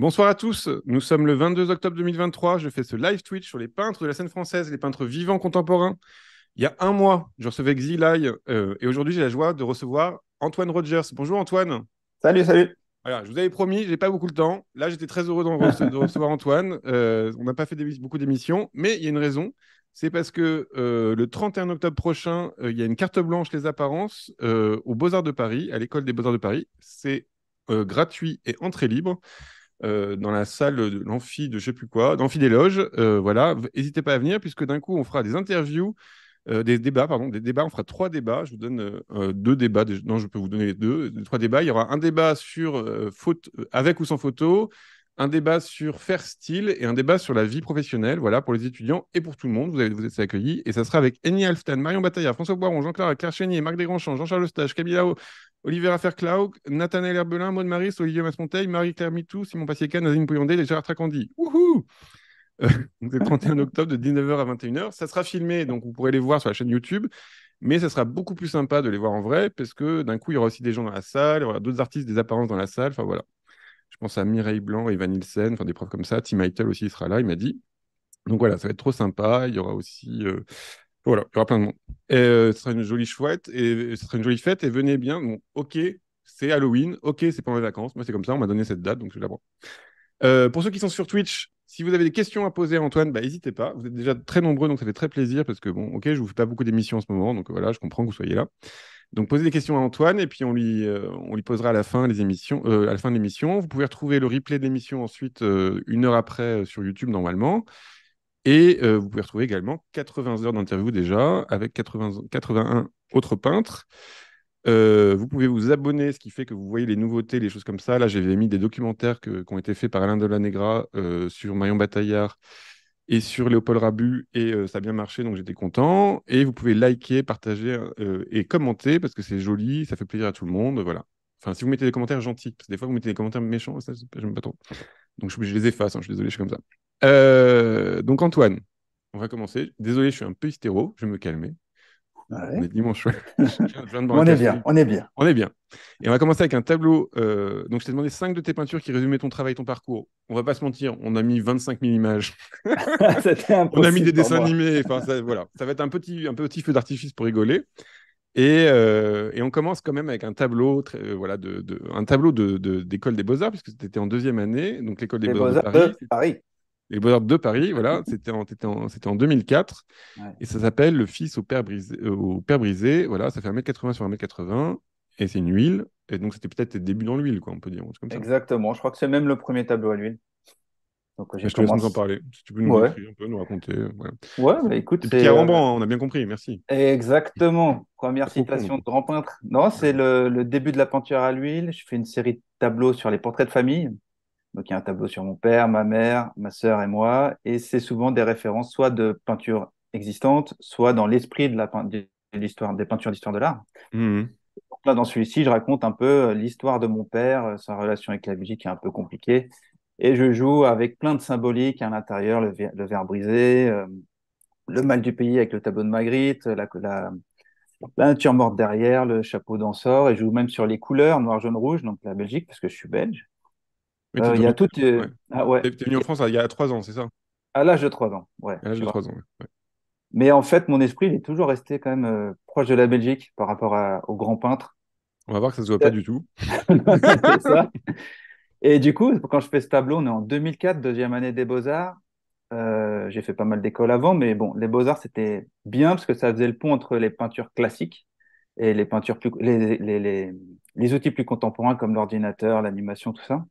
Bonsoir à tous, nous sommes le 22 octobre 2023, je fais ce live Twitch sur les peintres de la scène française, les peintres vivants contemporains. Il y a un mois, je recevais Xilai euh, et aujourd'hui j'ai la joie de recevoir Antoine Rogers. Bonjour Antoine. Salut, salut. Voilà, je vous avais promis, je n'ai pas beaucoup de temps. Là, j'étais très heureux de, recevoir Antoine. Euh, on n'a pas fait beaucoup d'émissions, mais il y a une raison. C'est parce que euh, le 31 octobre prochain, il y a une carte blanche Les Apparences aux Beaux-Arts de Paris, à l'école des Beaux-Arts de Paris. C'est gratuit et entrée libre. Euh, dans la salle de l'amphi de je sais plus quoi, d'amphi des loges. Euh, voilà, n'hésitez pas à venir puisque d'un coup on fera des interviews, euh, des débats, pardon, des débats. On fera trois débats. Je vous donne deux débats. Non, je peux vous donner deux, trois débats. Il y aura un débat sur faute avec ou sans photo. Un débat sur faire style et un débat sur la vie professionnelle, voilà, pour les étudiants et pour tout le monde. Vous, avez, vous êtes accueillis et ça sera avec Annie Alftan, Marion Bataillard, François Boiron, Jean-Claude Claire Chénier, Marc Desgranchans, Jean-Charles Camille Camilla Olivier Ferclau, Nathanaël Herbelin, Maud Maris, Olivier Masmonteil, Marie-Claire Mitou, Simon Passieca, Nazim Pouillondé et Gérard Tracandi. Wouhou euh, C'est le 31 octobre de 19h à 21h. Ça sera filmé, donc vous pourrez les voir sur la chaîne YouTube. Mais ça sera beaucoup plus sympa de les voir en vrai, parce que d'un coup, il y aura aussi des gens dans la salle, il y aura d'autres artistes, des apparences dans la salle. Enfin voilà. Je pense à Mireille Blanc, Ivan Nielsen, enfin des profs comme ça. Tim Heitel aussi sera là, il m'a dit. Donc voilà, ça va être trop sympa. Il y aura aussi. Euh, voilà, il y aura plein de monde. Et euh, ce sera une jolie chouette, et sera une jolie fête, et venez bien. Bon, ok, c'est Halloween, ok, c'est pendant les vacances, moi c'est comme ça, on m'a donné cette date, donc je la prends. Euh, pour ceux qui sont sur Twitch, si vous avez des questions à poser à Antoine, bah, n'hésitez pas. Vous êtes déjà très nombreux, donc ça fait très plaisir parce que, bon, ok, je ne vous fais pas beaucoup d'émissions en ce moment, donc euh, voilà, je comprends que vous soyez là. Donc posez des questions à Antoine et puis on lui, on lui posera à la fin, les émissions, à la fin de l'émission. Vous pouvez retrouver le replay de l'émission ensuite, une heure après, sur YouTube normalement. Et euh, vous pouvez retrouver également 80 heures d'interview déjà avec 80, 81 autres peintres. Euh, vous pouvez vous abonner, ce qui fait que vous voyez les nouveautés, les choses comme ça. Là, j'avais mis des documentaires qui ont été faits par Alain Delanegra euh, sur Marion Bataillard et sur Léopold Rabu, et ça a bien marché, donc j'étais content. Et vous pouvez liker, partager et commenter, parce que c'est joli, ça fait plaisir à tout le monde, voilà. Enfin, si vous mettez des commentaires gentils, parce que des fois, vous mettez des commentaires méchants, ça, j'aime pas trop. Donc, je, les efface, hein, je suis désolé, je suis comme ça. Euh, donc Antoine, on va commencer. Désolé, je suis un peu hystéro, je vais me calmer. On est dimanche. on est bien, on est bien. On est bien. Et on va commencer avec un tableau. Euh, donc, je t'ai demandé 5 de tes peintures qui résumaient ton travail, ton parcours. On va pas se mentir, on a mis 25 000 images. on a mis des dessins animés. Enfin, ça, voilà. ça va être un petit, un petit feu d'artifice pour rigoler. Et, euh, on commence quand même avec un tableau, voilà, un tableau d'école des beaux-arts, puisque c'était en deuxième année, donc l'école des, beaux-arts de Paris. Les beaux de Paris, voilà, c'était en, 2004. Et ça s'appelle Le Fils au père, brisé, euh, Voilà, ça fait 1m80 sur 1m80. Et c'est une huile. Et donc, c'était peut-être début dans l'huile, quoi, on peut dire. Exactement. Je crois que c'est même le premier tableau à l'huile. Donc, je te laisse nous en parler. Si tu peux nous, un peu, nous raconter. Ouais, ouais bah, écoute. Euh, Rembrandt, hein, on a bien compris, merci. Exactement. Première citation de grand peintre. Non, c'est le, le, début de la peinture à l'huile. Je fais une série de tableaux sur les portraits de famille. Donc il y a un tableau sur mon père, ma mère, ma sœur et moi, et c'est souvent des références soit de peintures existantes, soit dans l'esprit de la des peintures d'histoire de l'art. Mmh là, dans celui-ci, je raconte un peu euh, l'histoire de mon père, euh, sa relation avec la musique qui est un peu compliquée, et je joue avec plein de symboliques à l'intérieur, le, verre brisé, euh, le mal du pays avec le tableau de Magritte, la, peinture morte derrière, le chapeau d'Ansor, et je joue même sur les couleurs noir, jaune, rouge, donc la Belgique, parce que je suis belge. Euh, il y a tout. Ah t'es venu en France il y a trois ans, c'est ça À l'âge de trois ans, ouais. À ans, Mais en fait, mon esprit, il est toujours resté quand même euh, proche de la Belgique par rapport aux grands peintres. On va voir que ça ne se voit pas du tout. Et du coup, quand je fais ce tableau, on est en 2004, deuxième année des Beaux-Arts. Euh, j'ai fait pas mal d'écoles avant, mais bon, les Beaux-Arts, c'était bien parce que ça faisait le pont entre les peintures classiques et les peintures plus. les, les, les outils plus contemporains comme l'ordinateur, l'animation, tout ça.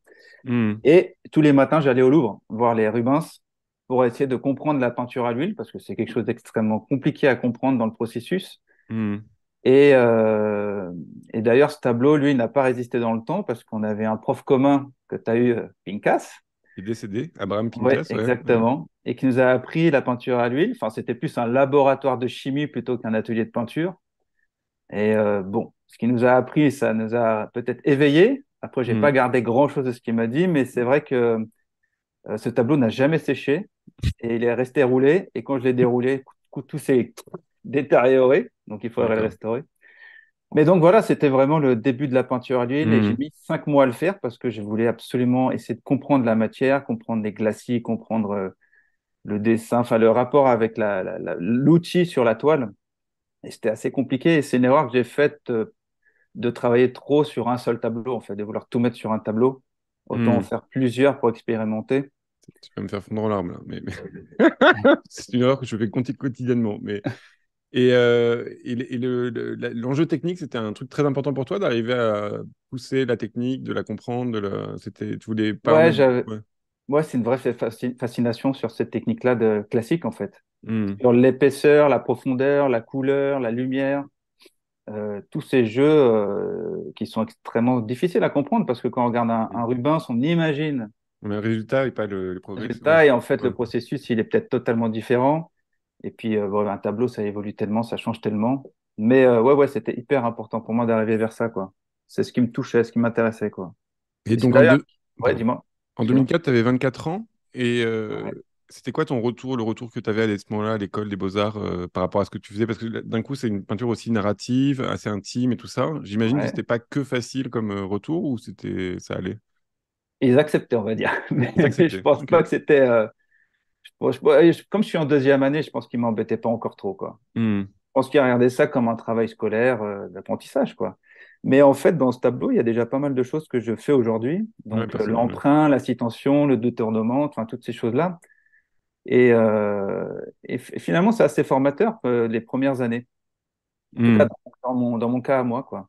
Hmm. Et tous les matins, j'allais au Louvre voir les Rubens pour essayer de comprendre la peinture à l'huile, parce que c'est quelque chose d'extrêmement compliqué à comprendre dans le processus. Hmm. Euh, et, d'ailleurs, ce tableau, lui, n'a pas résisté dans le temps, parce qu'on avait un prof commun que tu as eu, euh, Pincas. Il est décédé, Abraham Pincas. Ouais, exactement. Et qui nous a appris la peinture à l'huile. Enfin, c'était plus un laboratoire de chimie plutôt qu'un atelier de peinture. Et euh, bon, ce qu'il nous a appris, ça nous a peut-être éveillés. Après, j'ai n'ai hmm. pas gardé grand-chose de ce qu'il m'a dit, mais c'est vrai que euh, ce tableau n'a jamais séché et il est resté roulé. Et quand je l'ai déroulé, tout s'est détérioré, donc il faudrait le restaurer. Mais donc voilà, c'était vraiment le début de la peinture à l'huile hmm. j'ai mis cinq mois à le faire parce que je voulais absolument essayer de comprendre la matière, comprendre les glacis, comprendre euh, le dessin, enfin le rapport avec l'outil sur la toile. Et c'était assez compliqué et c'est une erreur que j'ai faite euh, de travailler trop sur un seul tableau, en fait, de vouloir tout mettre sur un tableau. Autant en hmm. faire plusieurs pour expérimenter. Tu vas me faire fondre en larmes, là. Mais, c'est une erreur que je fais quotidiennement. Mais... Et, euh, et, l'enjeu technique, c'était un truc très important pour toi d'arriver à pousser la technique, de la comprendre. C'était, tu voulais pas. Moi, c'est une vraie fascination sur cette technique-là de classique, en fait. Hmm. Sur l'épaisseur, la profondeur, la couleur, la lumière. Euh, tous ces jeux euh, qui sont extrêmement difficiles à comprendre parce que quand on regarde un, un Rubens, on imagine. Mais le résultat et pas le, processus. Le résultat et en fait le processus, il est peut-être totalement différent. Et puis euh, un tableau, ça évolue tellement, ça change tellement. Mais ouais, ouais, c'était hyper important pour moi d'arriver vers ça, quoi. C'est ce qui me touchait, ce qui m'intéressait, quoi. Et, donc, en, 2004, tu avais 24 ans et c'était quoi ton retour, le retour que tu avais à ce moment-là à l'école des beaux-arts euh, par rapport à ce que tu faisais Parce que d'un coup, c'est une peinture aussi narrative, assez intime et tout ça. J'imagine que que c'était pas que facile comme euh, retour ou c'était ça allait Ils acceptaient, on va dire. Mais, je pense pas que c'était. Euh, comme je suis en deuxième année, je pense qu'ils m'embêtaient pas encore trop. Quoi. Hmm. Je pense qu'ils regardaient ça comme un travail scolaire d'apprentissage. quoi. Mais en fait, dans ce tableau, il y a déjà pas mal de choses que je fais aujourd'hui. Donc, l'emprunt, la citation, le détournement, enfin, toutes ces choses-là. Euh, et, finalement, c'est assez formateur euh, les premières années. Hmm. dans, mon, dans, mon, cas, moi, quoi.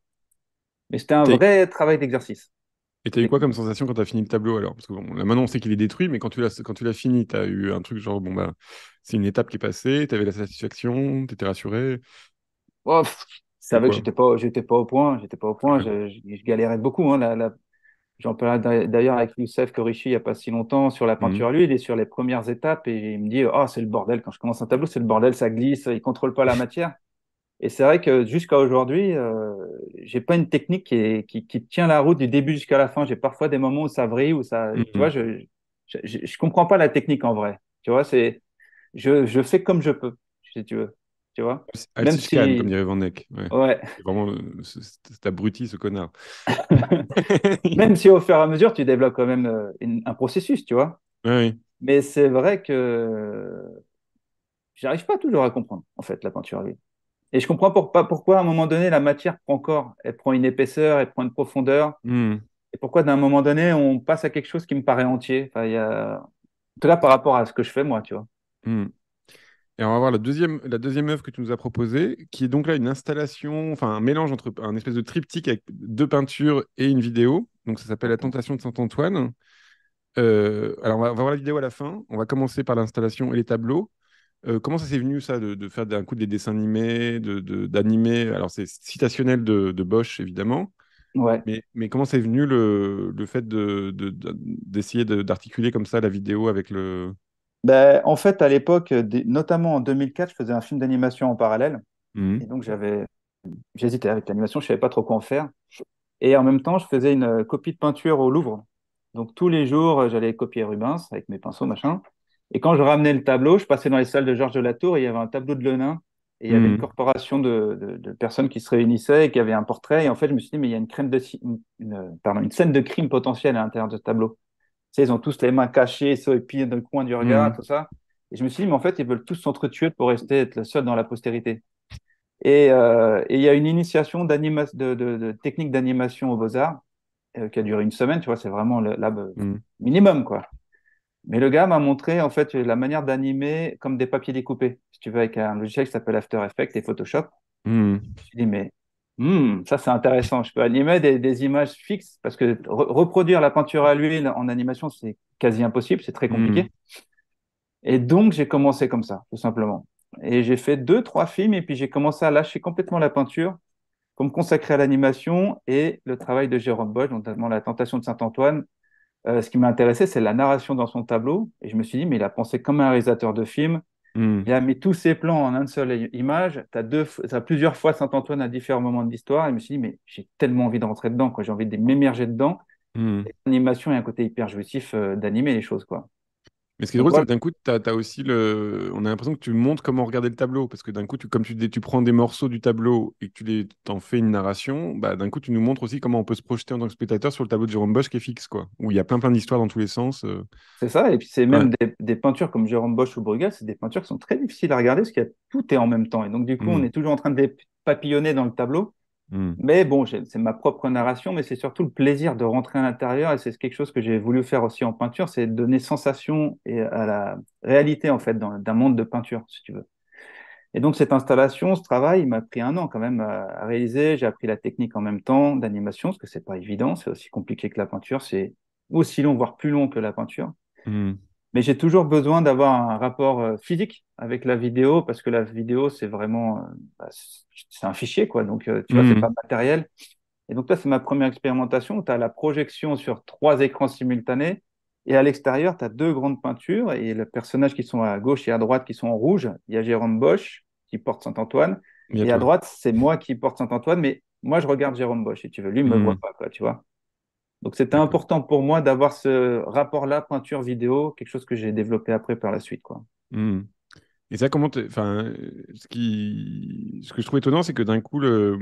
Mais c'était un vrai travail d'exercice. Et t'as eu quoi comme sensation quand t'as fini le tableau alors Parce que bon, là maintenant on sait qu'il est détruit, mais quand tu l'as quand tu l'as fini, t'as eu un truc genre bon bah c'est une étape qui est passée, avais la satisfaction, t'étais rassuré. C'est oh, vrai que j'étais pas j'étais pas au point, j'étais pas au point, ah je, galérais beaucoup. Hein, la, la, J'en parlais d'ailleurs avec Youssef Corichi il n'y a pas si longtemps sur la peinture à mhm. l'huile et sur les premières étapes. Et il me dit Oh, c'est le bordel. Quand je commence un tableau, c'est le bordel, ça glisse, il ne contrôle pas la matière. Et c'est vrai que jusqu'à aujourd'hui, euh, j'ai pas une technique qui, qui, tient la route du début jusqu'à la fin. J'ai parfois des moments où ça vrille, où ça. Tu vois, mhm. je, ne comprends pas la technique en vrai. Tu vois, c'est. Je, je fais comme je peux, si tu veux tu vois. Ah, ah, même si... comme dirait Van Neck. Ouais. Vraiment, c'est abruti ce connard. même si au fur et à mesure, tu développes quand même euh, un processus, tu vois. Oui. Mais c'est vrai que j'arrive pas toujours à comprendre, en fait, la peinture à l'huile. Et je comprends pas pourquoi, à un moment donné, la matière prend corps. Elle prend une épaisseur, elle prend une profondeur. Hmm. Et pourquoi, d'un moment donné, on passe à quelque chose qui me paraît entier. Enfin, y a... tout là par rapport à ce que je fais, moi, tu vois. Hmm. Et on va voir la deuxième, la deuxième œuvre que tu nous as proposée, qui est donc là une installation, enfin un mélange entre un espèce de triptyque avec deux peintures et une vidéo. Donc ça s'appelle La Tentation de Saint-Antoine. Euh, alors on va, voir la vidéo à la fin. On va commencer par l'installation et les tableaux. Euh, comment ça s'est venu ça de, faire d'un coup des dessins animés, d'animer de, d'animer Alors c'est citationnel de, Bosch évidemment. Ouais. Mais, mais comment c'est venu le, le fait d'essayer d'articuler comme ça la vidéo avec le, ben, en fait, à l'époque, notamment en 2004, je faisais un film d'animation en parallèle. Mhm. Et donc, j'avais, j'hésitais avec l'animation, je ne savais pas trop quoi en faire. Et en même temps, je faisais une euh, copie de peinture au Louvre. Donc, tous les jours, euh, j'allais copier Rubens avec mes pinceaux, machin. Et quand je ramenais le tableau, je passais dans les salles de Georges de la Tour et il y avait un tableau de Lenin. Et il y avait mhm. une corporation de, personnes qui se réunissaient et qui avait un portrait. Et en fait, je me suis dit, mais il y a une, crème de, euh, une scène de crime potentielle à l'intérieur de ce tableau sais, ils ont tous les mains cachées, ça, et puis dans le coin du regard, mm. tout ça. Et je me suis dit, mais en fait, ils veulent tous s'entretuer pour rester être seul dans la postérité. Euh, et il y a une initiation de, de, technique d'animation aux Beaux-Arts euh, qui a duré une semaine, tu vois, c'est vraiment le, mm. minimum, quoi. Mais le gars m'a montré en fait la manière d'animer comme des papiers découpés, si tu veux, avec un logiciel qui s'appelle After Effects et Photoshop. Mm. Je me suis dit, mais Hmm, ça, c'est intéressant. Je peux animer des, images fixes parce que reproduire la peinture à l'huile en animation, c'est quasi impossible, c'est très hmm. compliqué. Et donc, j'ai commencé comme ça, tout simplement. Et j'ai fait deux, trois films et puis j'ai commencé à lâcher complètement la peinture pour me consacrer à l'animation et le travail de Jérôme Bosch, notamment La Tentation de Saint-Antoine. Euh, ce qui m'a intéressé, c'est la narration dans son tableau. Et je me suis dit, mais il a pensé comme un réalisateur de film. Mm. Il a mis tous ses plans en une seule image. Tu as, plusieurs fois Saint-Antoine à différents moments de l'histoire. Et je me suis dit, mais j'ai tellement envie de rentrer dedans, j'ai envie de m'émerger dedans. Mm. L'animation, il un côté hyper jouissif euh, d'animer les choses. quoi. Mais ce qui est drôle, c'est que d'un coup, aussi le... on a l'impression que tu montres comment regarder le tableau. Parce que d'un coup, tu, comme tu, tu prends des morceaux du tableau et que tu les, fais une narration, bah, d'un coup, tu nous montres aussi comment on peut se projeter en tant que spectateur sur le tableau de Jérôme Bosch qui est fixe, quoi, où il y a plein, plein d'histoires dans tous les sens. Euh. C'est ça. Et puis, c'est même des, peintures comme Jérôme Bosch ou Bruegel, c'est des peintures qui sont très difficiles à regarder parce a tout est en même temps. Et donc, du coup, mm. on est toujours en train de papillonner dans le tableau. Hmm. Mais bon, c'est ma propre narration, mais c'est surtout le plaisir de rentrer à l'intérieur, et c'est quelque chose que j'ai voulu faire aussi en peinture, c'est donner sensation et à la réalité en fait d'un monde de peinture, si tu veux. Et donc cette installation, ce travail, m'a pris un an quand même à, réaliser. J'ai appris la technique en même temps d'animation, parce que c'est pas évident, c'est aussi compliqué que la peinture, c'est aussi long, voire plus long que la peinture. Hmm. Mais j'ai toujours besoin d'avoir un rapport euh, physique avec la vidéo parce que la vidéo, c'est vraiment euh, bah, c'est un fichier, quoi. Donc, euh, tu vois, c'est mmh. pas matériel. Et donc, là, c'est ma première expérimentation. Tu as la projection sur trois écrans simultanés et à l'extérieur, tu as deux grandes peintures et les personnages qui sont à gauche et à droite qui sont en rouge. Il y a Jérôme Bosch qui porte Saint-Antoine. Et à droite, c'est moi qui porte Saint-Antoine, mais moi, je regarde Jérôme Bosch, et tu veux. Lui, me mmh. voit pas, quoi, tu vois. Donc c'était important pour moi d'avoir ce rapport-là, peinture vidéo, quelque chose que j'ai développé après par la suite. Quoi. Hmm. Et ça, comment enfin, ce, qui... ce que je trouve étonnant, c'est que d'un coup, le...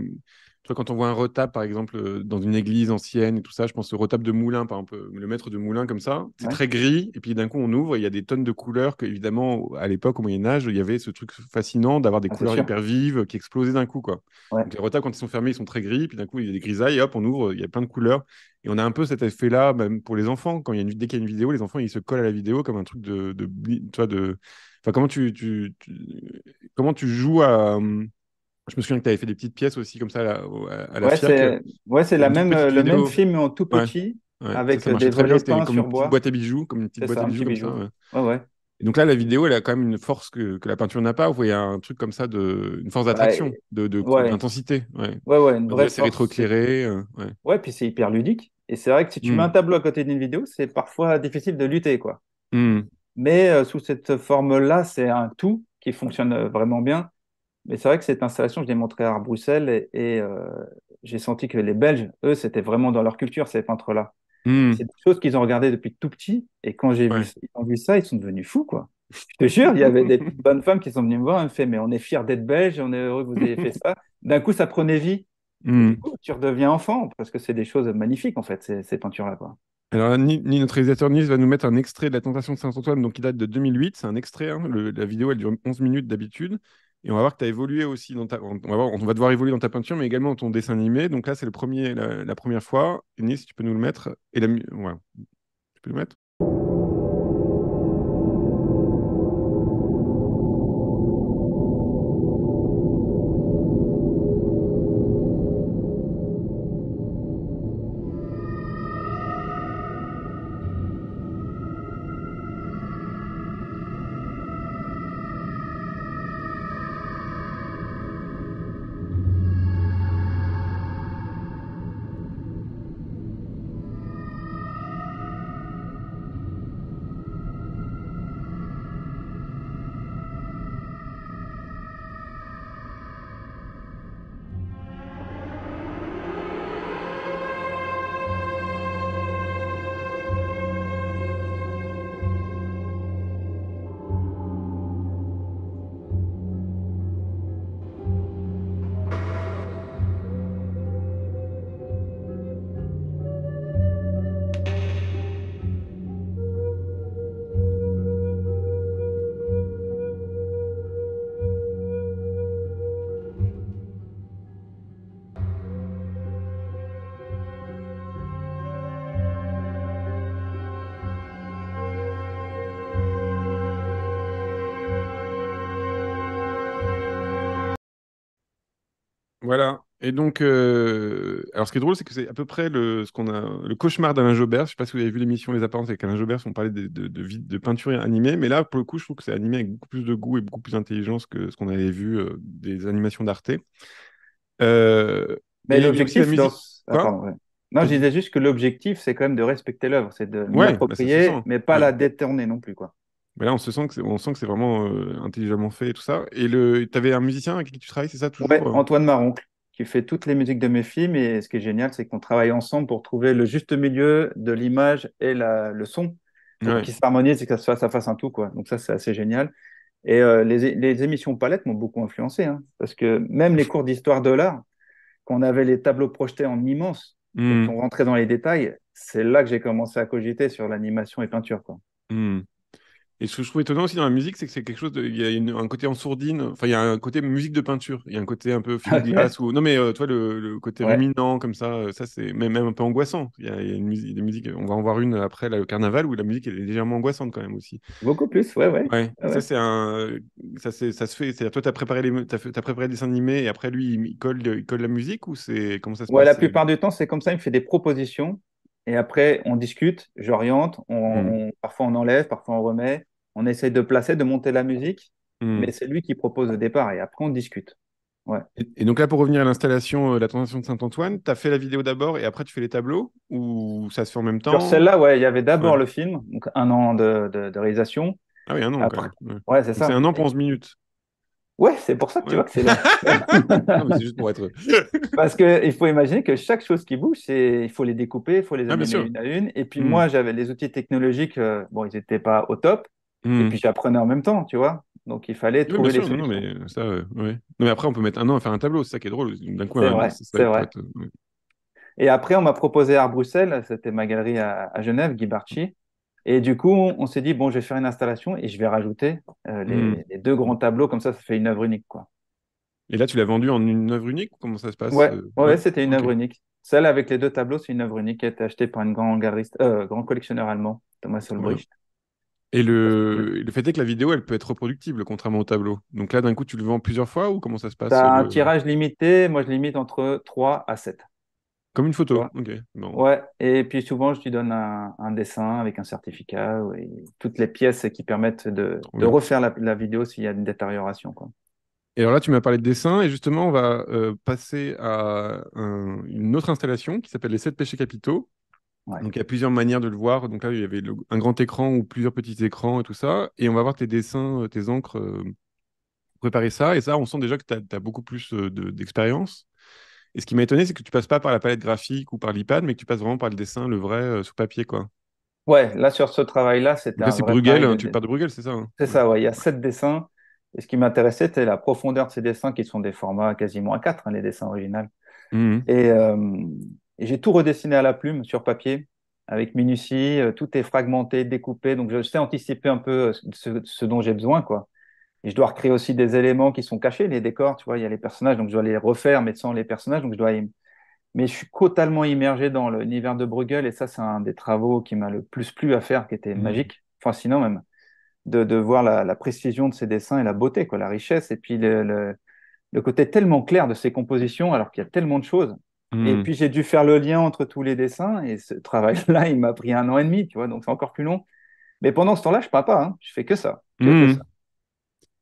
Tu quand on voit un retable, par exemple, euh, dans une église ancienne et tout ça, je pense au retable de Moulin, par exemple, euh, le maître de Moulin, comme ça, c'est très gris. Et puis d'un coup, on ouvre il y a des tonnes de couleurs que, évidemment, à l'époque, au Moyen-Âge, il y avait ce truc fascinant d'avoir des ah, couleurs hyper vives qui explosaient d'un coup. Quoi. les retables, quand ils sont fermés, ils sont très gris. Puis d'un coup, il y a des grisailles. Et hop, on ouvre, il y a plein de couleurs. Et on a un peu cet effet-là, même pour les enfants. Quand il y a une, dès qu'il y a une vidéo, les enfants, ils se collent à la vidéo comme un truc de. de, de, Enfin, comment comment tu joues à, hum, je me souviens que tu avais fait des petites pièces aussi comme ça à la, à euh, ouais, c'est la même, euh, le même film en tout petit avec euh, des sur boîte à bijoux, comme une petite boîte à bijoux, comme ça. Ouais. Et donc là, la vidéo, elle a quand même une force que, la peinture n'a pas. Vous voyez un truc comme ça, de, une force bah, d'attraction, de, d'intensité. Ouais. Ouais. une C'est rétroéclairé. ouais. ouais, puis c'est hyper ludique. Et c'est vrai que si tu mets hmm. un tableau à côté d'une vidéo, c'est parfois difficile de lutter, quoi. Hmm. Mais sous cette forme-là, c'est un tout qui fonctionne vraiment bien. Mais c'est vrai que cette installation, je l'ai montrée à Bruxelles et, euh, j'ai senti que les Belges, eux, c'était vraiment dans leur culture, ces peintres-là. Hmm. C'est des choses qu'ils ont regardées depuis tout petit. Et quand j'ai vu, ça, ils sont devenus fous, quoi. Je te jure, il y avait des bonnes femmes qui sont venues me voir et fait Mais on est fiers d'être belges, on est heureux que vous ayez fait ça. D'un coup, ça prenait vie. Du hmm. coup, tu redeviens enfant parce que c'est des choses magnifiques, en fait, ces, peintures-là, quoi. Alors, ni, notre réalisateur Nice va nous mettre un extrait de La Tentation de Saint-Antoine, donc qui date de 2008. C'est un extrait. Hein. la vidéo, elle dure 11 minutes d'habitude. Et on va voir que tu as évolué aussi dans ta. On va, voir, on va devoir évoluer dans ta peinture, mais également dans ton dessin animé. Donc là, c'est le premier, la, première fois. Nice, tu peux nous le mettre. Et la... Tu peux le mettre donc, euh, alors ce qui est drôle, c'est que c'est à peu près le, ce qu'on a, le cauchemar d'Alain Jobert. Je ne sais pas si vous avez vu l'émission Les Apparences avec Alain Jobert, on parlait de, de, de, de, peinture animée, mais là, pour le coup, je trouve que c'est animé avec beaucoup plus de goût et beaucoup plus d'intelligence que ce qu'on avait vu euh, des animations d'Arte. Euh, mais l'objectif, non, je disais juste que l'objectif, c'est quand même de respecter l'œuvre, c'est de bah, l'approprier, mais pas la détourner non plus, quoi. Mais bah là, on se sent que c'est, on sent que c'est vraiment intelligemment fait et tout ça. Et le, tu avais un musicien avec qui tu travailles, c'est ça toujours Antoine Maroncle qui fait toutes les musiques de mes films. Et ce qui est génial, c'est qu'on travaille ensemble pour trouver le juste milieu de l'image et le son qui s'harmonise et que ça, fasse, un tout. Quoi. Donc ça, c'est assez génial. Et euh, les, émissions palettes m'ont beaucoup influencé, hein, parce que même les cours d'histoire de l'art, qu'on avait les tableaux projetés en immense, pour hmm. et rentrait dans les détails, c'est là que j'ai commencé à cogiter sur l'animation et peinture. Quoi. Hmm. Et ce que je trouve étonnant aussi dans la musique, c'est que c'est quelque chose. Il y a un côté en sourdine. Enfin, il y a un côté musique de peinture. Il y a un côté un peu ah film glace ou non, mais euh, toi le, côté ruminant comme ça, euh, ça c'est même, un peu angoissant. Il y a, une musique, des musiques. On va en voir une après le carnaval où la musique est légèrement angoissante quand même aussi. Beaucoup plus, ouais, ouais. Ah ça c'est un, euh, ça c'est, ça se fait. cest toi tu préparé les, fait... préparé des dessins animés et après lui il colle, il colle la musique ou c'est comment ça se ouais, La plupart du temps c'est comme ça. Il me fait des propositions et après on discute, j'oriente, on, mmh. parfois on enlève, parfois on remet on essaye de placer, de monter la musique, hmm. mais c'est lui qui propose le départ et après on discute. Et, donc là, pour revenir à l'installation, euh, la tentation de Saint-Antoine, tu as fait la vidéo d'abord et après tu fais les tableaux ou ça se fait en même temps Sur celle-là, ouais, il y avait d'abord le film, donc un an de, réalisation. Ah oui, un an. Après... c'est ça. C'est un an pour 11 minutes. Ouais, c'est pour ça que tu vois que c'est là. c'est juste pour être. Parce qu'il faut imaginer que chaque chose qui bouge, il faut les découper, il faut les amener ah, une à une. Et puis hmm. moi, j'avais les outils technologiques, euh, bon, ils n'étaient pas au top. Et hmm. puis j'apprenais en même temps, tu vois. Donc il fallait trouver les mais, mais après, on peut mettre un an à faire un tableau, c'est ça qui est drôle. D'un coup, c'est vrai. Et après, on m'a proposé à Bruxelles, c'était ma galerie à, Genève, Guy Barchi. Et du coup, on, s'est dit, bon, je vais faire une installation et je vais rajouter euh, hmm. les, deux grands tableaux, comme ça, ça fait une œuvre unique. quoi. Et là, tu l'as vendu en une œuvre unique Comment ça se passe Ouais, euh, c'était une œuvre unique. Celle avec les deux tableaux, c'est une œuvre unique qui a été achetée par un grand, euh, grand collectionneur allemand, Thomas Solbricht. Et le, fait est que la vidéo, elle peut être reproductible, contrairement au tableau. Donc là, d'un coup, tu le vends plusieurs fois ou comment ça se passe Tu un tirage limité, moi je limite entre 3 à 7. Comme une photo, ok. Ouais, et puis souvent, je te donne un, dessin avec un certificat et toutes les pièces qui permettent de, refaire la, vidéo s'il y a une détérioration. Et alors là, tu m'as parlé de dessin, et justement, on va euh, passer à une autre installation qui s'appelle Les 7 péchés capitaux, donc il y a plusieurs manières de le voir. Donc là, il y avait un grand écran ou plusieurs petits écrans et tout ça. Et on va voir tes dessins, euh, tes encres, euh, préparer ça. Et ça, on sent déjà que tu as, beaucoup plus euh, d'expérience. et ce qui m'a étonné, c'est que tu passes pas par la palette graphique ou par l'iPad, mais que tu passes vraiment par le dessin, le vrai, sous papier. quoi. Ouais, là, sur ce travail-là, c'était un. C'est Bruegel, tu parles de Bruegel, c'est ça hein? C'est ça, ouais. Il y a sept dessins. Et ce qui m'intéressait, c'était la profondeur de ces dessins qui sont des formats quasiment A4, hein, les dessins originaux. Mmh et, et j'ai tout redessiné à la plume sur papier avec minutie. Euh, tout est fragmenté, découpé. Donc, je sais anticiper un peu euh, ce, dont j'ai besoin, quoi. Et je dois recréer aussi des éléments qui sont cachés, les décors, tu vois, il y a les personnages, donc je dois les refaire, mais sans les personnages, donc je dois... Mais je suis totalement immergé dans l'univers de Bruegel, et ça, c'est un des travaux qui m'a le plus plu à faire, qui était mmh. magique, fascinant même, de, voir la, précision de ses dessins et la beauté, quoi, la richesse, et puis le, le côté tellement clair de ses compositions, alors qu'il y a tellement de choses. Et hmm. puis j'ai dû faire le lien entre tous les dessins et ce travail-là, il m'a pris un an et demi, tu vois, donc c'est encore plus long. Mais pendant ce temps-là, je ne peins pas, hein. je fais que ça. fais que hmm. ça.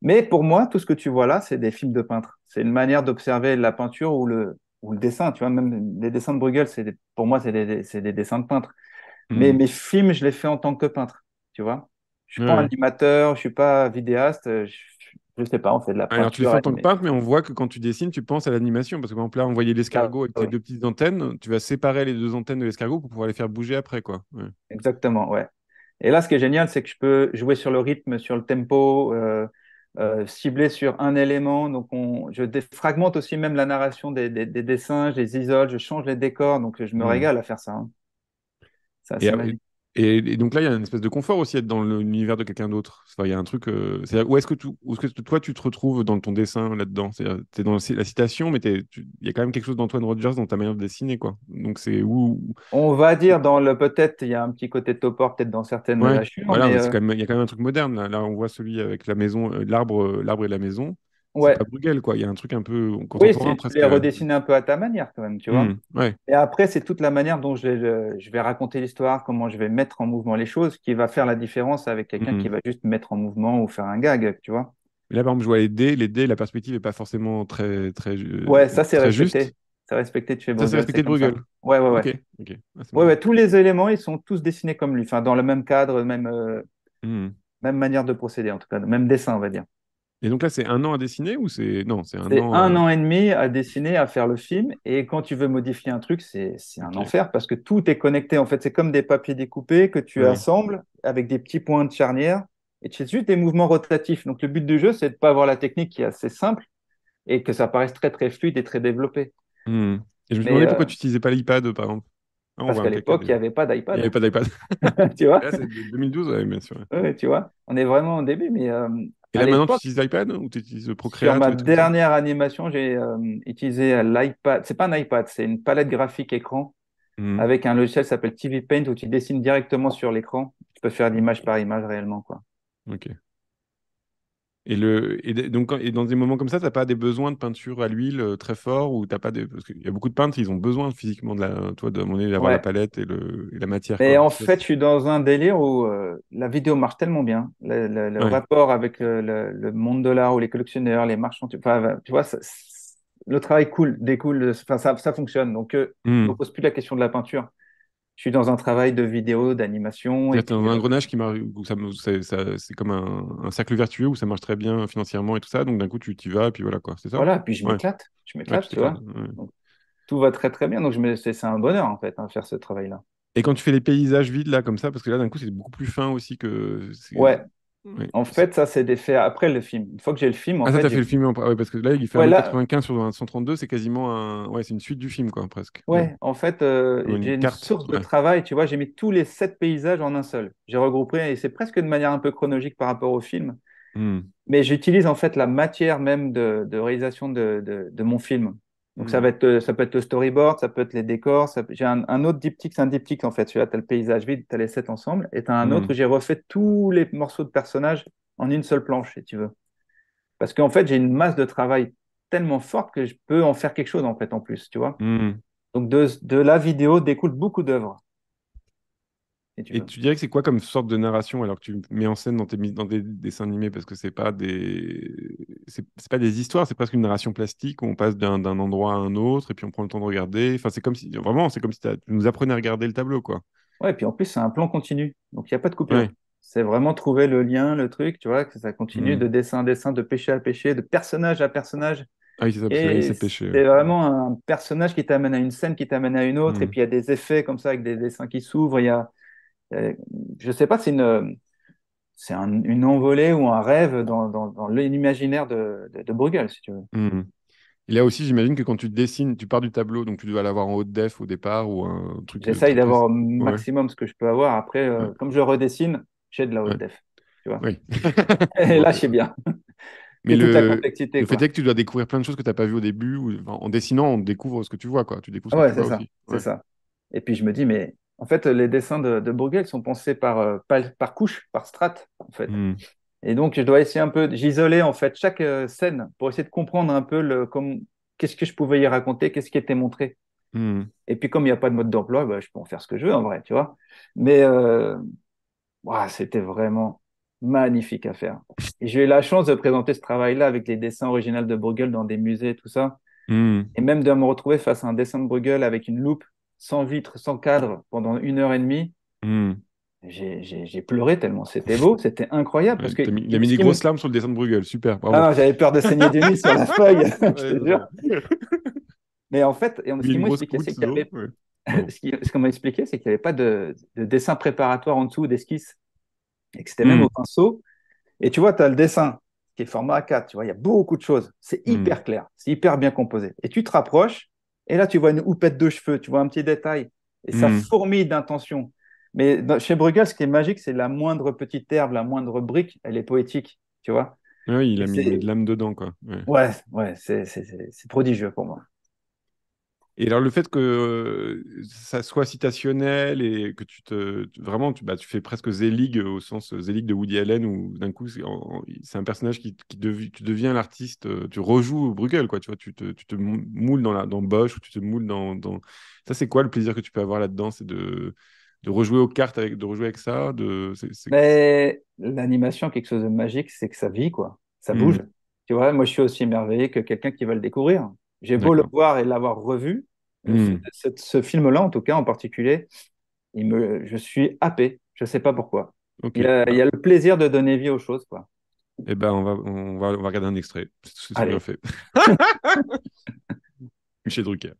Mais pour moi, tout ce que tu vois là, c'est des films de peintre. C'est une manière d'observer la peinture ou le, ou le dessin. Tu vois, même les dessins de Bruegel, c'est pour moi, c'est des, dessins de peintre. Hmm. Mais mes films, je les fais en tant que peintre. Tu vois, je ne suis pas animateur, je ne suis pas vidéaste. Je sais pas, on fait de la peinture. Alors tu les fais en tant que peintre, mais on voit que quand tu dessines, tu penses à l'animation. Parce que par exemple, là, on voyait l'escargot avec tes deux petites antennes. Tu vas séparer les deux antennes de l'escargot pour pouvoir les faire bouger après. quoi. Exactement, ouais. Et là, ce qui est génial, c'est que je peux jouer sur le rythme, sur le tempo, euh, euh, cibler sur un élément. Donc, je défragmente aussi même la narration des, dessins, je les isole, je change les décors. Donc, je me mmh. régale à faire ça. Hein. Ça, et, donc là, il y a une espèce de confort aussi être dans l'univers de quelqu'un d'autre. il y a un truc. Euh, où est-ce que, toi, tu te retrouves dans ton dessin là-dedans Tu es dans la citation, mais il y a quand même quelque chose d'Antoine Rogers dans ta manière de dessiner. Quoi. Donc c'est où. On va dire, dans le peut-être, il y a un petit côté topor, peut-être dans certaines ouais, euh, il y a quand même un truc moderne. Là, là on voit celui avec la maison, euh, l'arbre, l'arbre et la maison. Ouais. C'est pas Bruegel, quoi. Il y a un truc un peu contemporain oui, presque. Tu euh. les un peu à ta manière, quand même, tu vois. Hmm, Et après, c'est toute la manière dont je, vais, raconter l'histoire, comment je vais mettre en mouvement les choses, qui va faire la différence avec quelqu'un hmm. qui va juste mettre en mouvement ou faire un gag, tu vois. Là, par exemple, je vois les dés. Les dés, la perspective n'est pas forcément très, très. Euh, ouais, ça, c'est respecté. tu fais Ça, c'est respecté de Bruegel. Ouais, ouais, ouais. Ah, ouais, Tous les éléments, ils sont tous dessinés comme lui. Enfin, dans le même cadre, même, euh, hmm. même manière de procéder, en tout cas, même dessin, on va dire. Et donc là, c'est un an à dessiner ou c'est. Non, c'est un an. Un euh, an et demi à dessiner, à faire le film. Et quand tu veux modifier un truc, c'est un enfer parce que tout est connecté. En fait, c'est comme des papiers découpés que tu assembles avec des petits points de charnière. Et tu fais juste des mouvements rotatifs. Donc le but du jeu, c'est de ne pas avoir la technique qui est assez simple et que ça paraisse très, très fluide et très développé. Hmm. Et je me demandais euh, pourquoi tu n'utilisais pas l'iPad, par exemple. Ah, Parce qu'à l'époque, il n'y avait pas d'iPad. Il n'y avait pas d'iPad. tu vois c'est 2012, bien sûr. tu vois, on est vraiment au début, mais euh, et maintenant, tu utilises l'iPad ou tu utilises Procreate Dans ma dernière animation, j'ai euh, utilisé l'iPad. C'est pas un iPad, c'est une palette graphique écran hmm. avec un logiciel qui s'appelle TV Paint où tu dessines directement sur l'écran. Tu peux faire l'image par image réellement. Quoi. Ok. Et, le, et donc, et dans des moments comme ça, tu n'as pas des besoins de peinture à l'huile euh, très fort ou t'as pas parce qu'il y a beaucoup de peintres, ils ont besoin physiquement de la, toi, de d'avoir la palette et, le, et la matière. Mais en fait, je suis dans un délire où euh, la vidéo marche tellement bien, le, rapport avec euh, le, monde de l'art ou les collectionneurs, les marchands, tu, vois, le travail coule découle, ça, ça fonctionne. Donc, on ne mmh. pose plus la question de la peinture je suis dans un travail de vidéo, d'animation. C'est un engrenage qui marche, c'est comme un, cercle vertueux où ça marche très bien financièrement et tout ça. Donc d'un coup, tu y vas, puis voilà quoi, c'est ça. Voilà, puis je m'éclate, je m'éclate, tu vois. tout va très très bien, donc c'est un bonheur en fait, hein, faire ce travail-là. Et quand tu fais les paysages vides là, comme ça, parce que là d'un coup, c'est beaucoup plus fin aussi que. Ouais, en fait, ça, c'est des faits après le film. Une fois que j'ai le film. En ah, fait, ça, t'as fait le film en... Ah parce que là, il fait 95 sur 132, c'est quasiment un... ouais, c'est une suite du film, quoi, presque. Ouais, en fait, euh, j'ai une, source de travail, tu vois, j'ai mis tous les sept paysages en un seul. J'ai regroupé, et c'est presque de manière un peu chronologique par rapport au film. Hmm. Mais j'utilise en fait la matière même de, réalisation de, mon film. Donc, ça, va être, euh, ça peut être le storyboard, ça peut être les décors. J'ai un, autre diptyque, c'est un diptyque en fait. Celui-là, tu as le paysage vide, tu as les sept ensemble. Et tu as un hmm. autre où j'ai refait tous les morceaux de personnages en une seule planche, si tu veux. Parce qu'en fait, j'ai une masse de travail tellement forte que je peux en faire quelque chose en fait en plus, tu vois. Hmm. Donc, de, de la vidéo découle beaucoup d'œuvres. Et tu, dirais que c'est quoi comme sorte de narration alors que tu mets en scène dans tes, dans des dessins animés parce que c'est pas des c'est pas des histoires, c'est presque une narration plastique où on passe d'un endroit à un autre et puis on prend le temps de regarder. Enfin, c'est comme si vraiment, c'est comme si tu nous apprenais à regarder le tableau, quoi. Ouais, et puis en plus c'est un plan continu, donc il n'y a pas de coupure. C'est vraiment trouver le lien, le truc, tu vois, que ça continue mmh. de dessin à dessin, de péché à péché, de personnage à personnage. Ah c'est péché. C'est vraiment un personnage qui t'amène à une scène, qui t'amène à une autre, et mmh. puis il y a des effets comme ça avec des dessins qui s'ouvrent, il y a euh, je ne sais pas, c'est une, c'est une envolée ou un rêve dans, l'imaginaire de, Bruegel, si tu veux. Hmm. Et là aussi, j'imagine que quand tu dessines, tu pars du tableau, donc tu dois l'avoir en haute def au départ ou un truc. J'essaye d'avoir au maximum ce que je peux avoir. Après, euh, comme je redessine, j'ai de la haute def. Tu vois oui. Et là, je sais bien. Mais le, fait est que tu dois découvrir plein de choses que tu n'as pas vu au début. Ou... en dessinant, on découvre ce que tu vois. Quoi. Tu découvres ce c'est ça. C'est ça. Et puis je me dis, mais en fait, les dessins de, Bruegel sont pensés par, euh, par, couche, par strate, en fait. Hmm. Et donc, je dois essayer un peu, d'isoler en fait chaque euh, scène pour essayer de comprendre un peu le, comme, qu'est-ce que je pouvais y raconter, qu'est-ce qui était montré. Hmm. Et puis, comme il n'y a pas de mode d'emploi, bah, je peux en faire ce que je veux en vrai, tu vois. Mais euh, c'était vraiment magnifique à faire. J'ai eu la chance de présenter ce travail-là avec les dessins originaux de Bruegel dans des musées, tout ça. Hmm. Et même de me retrouver face à un dessin de Bruegel avec une loupe sans vitre, sans cadre, pendant une heure et demie. Hmm. J'ai pleuré tellement c'était beau, c'était incroyable. Parce que, il a mis, a des grosses larmes sur le dessin de Bruegel, super. Ah j'avais peur de saigner des sur la feuille, Mais en fait, ce qu'on m'a expliqué, c'est qu'il n'y avait... pas de, dessin préparatoire en dessous d'esquisse, et que c'était même hmm. au pinceau. Et tu vois, tu as le dessin qui est format A4, tu vois, il y a beaucoup de choses. C'est hmm. hyper clair, c'est hyper bien composé. Et tu te rapproches, et là, tu vois une houppette de cheveux, tu vois un petit détail. Et ça hmm. fourmille d'intention. Mais chez Bruegel, ce qui est magique, c'est la moindre petite herbe, la moindre brique, elle est poétique, tu vois. Ah oui, il a mis de l'âme dedans, quoi. Ouais, ouais, ouais c'est prodigieux pour moi. Et alors le fait que euh, ça soit citationnel et que tu te vraiment tu, bah, tu fais presque Zelig au sens euh, Zelig de Woody Allen où d'un coup c'est un personnage qui, qui tu deviens l'artiste, euh, tu rejoues Bruegel quoi, tu vois, tu te, tu moules dans la dans Bosch ou tu te moules dans, ça c'est quoi le plaisir que tu peux avoir là-dedans, c'est de de rejouer aux cartes avec de rejouer avec ça, de Mais l'animation quelque chose de magique, c'est que ça vit quoi, ça mmh. bouge. Tu vois, moi je suis aussi émerveillé que quelqu'un qui va le découvrir. J'ai beau le voir et l'avoir revu, euh, hmm. ce, film-là, en tout cas, en particulier, il me, je suis happé. Je ne sais pas pourquoi. Il, y a, le plaisir de donner vie aux choses, quoi. Eh ben, on va, on va, regarder un extrait. C'est tout ce bien fait. chez Drucker.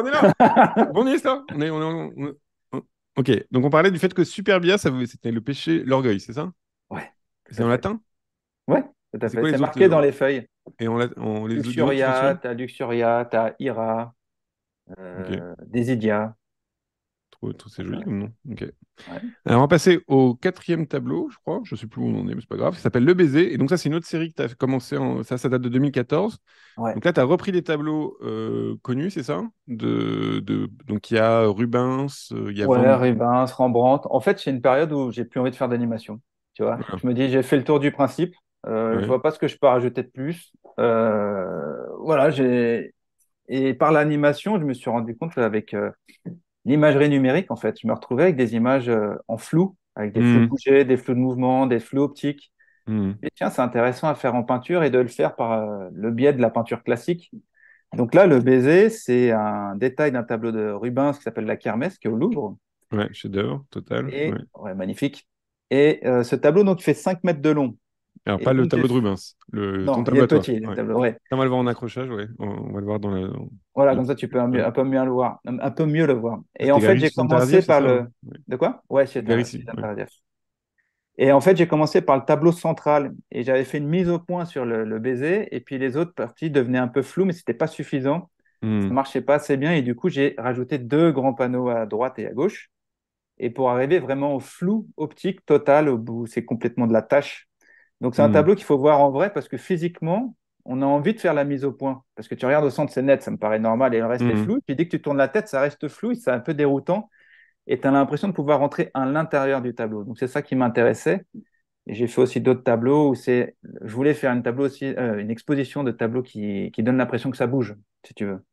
on est là. on y On est, on Ok, donc on parlait du fait que superbia, c'était le péché, l'orgueil, c'est ça Ouais. C'est en latin Ouais, C'est marqué dans les feuilles. Et on, on les Luxuria, t'as Luxuria, t'as Ira, euh, Desidia. Euh, c'est joli non Alors, euh, on va passer au quatrième tableau, je crois. Je ne sais plus où on en est, mais c'est pas grave. Ça s'appelle Le Baiser. Et donc, ça, c'est une autre série que tu as commencé. En... Ça, ça date de 2014. Donc là, tu as repris des tableaux euh, connus, c'est ça de, Donc, il y a Rubens. il y a Rubens, Rembrandt. En fait, c'est une période où j'ai plus envie de faire d'animation. Tu vois Je me dis, j'ai fait le tour du principe. Euh, je vois pas ce que je peux rajouter de plus. voilà, j'ai. Et par l'animation, je me suis rendu compte avec, l'imagerie numérique, en fait. Je me retrouvais avec des images euh, en flou, avec des flous hmm. des flous de mouvement, des flous optiques. Hmm. Et tiens, c'est intéressant à faire en peinture et de le faire par euh, le biais de la peinture classique. Donc là, le baiser, c'est un détail d'un tableau de Rubens qui s'appelle La Kermesse, qui est au Louvre. Ouais, chef-d'œuvre, total. magnifique. Et euh, ce tableau donc, fait 5 mètres de long. Alors, pas le tableau de Rubens. Le, tableau, de le On va le voir en accrochage, ouais. on, va le voir dans la... Voilà, comme ça, tu peux un, peu mieux le voir. Un, peu mieux le voir. Ah, et en fait, j'ai commencé par le. De quoi Ouais, c'est Et en fait, j'ai commencé par le tableau central. Et j'avais fait une mise au point sur le, baiser. Et puis les autres parties devenaient un peu floues, mais c'était pas suffisant. Ça ne hmm. marchait pas assez bien. Et du coup, j'ai rajouté deux grands panneaux à droite et à gauche. Et pour arriver vraiment au flou optique total, au bout, c'est complètement de la tâche donc c'est un hmm. tableau qu'il faut voir en vrai parce que physiquement, on a envie de faire la mise au point. Parce que tu regardes au centre, c'est net, ça me paraît normal et le reste est hmm. flou. Puis dès que tu tournes la tête, ça reste flou, c'est un peu déroutant. Et tu as l'impression de pouvoir rentrer à l'intérieur du tableau. Donc c'est ça qui m'intéressait. Et j'ai fait aussi d'autres tableaux où c'est, je voulais faire une, tableau aussi, euh, une exposition de tableaux qui, qui donne l'impression que ça bouge, si tu veux.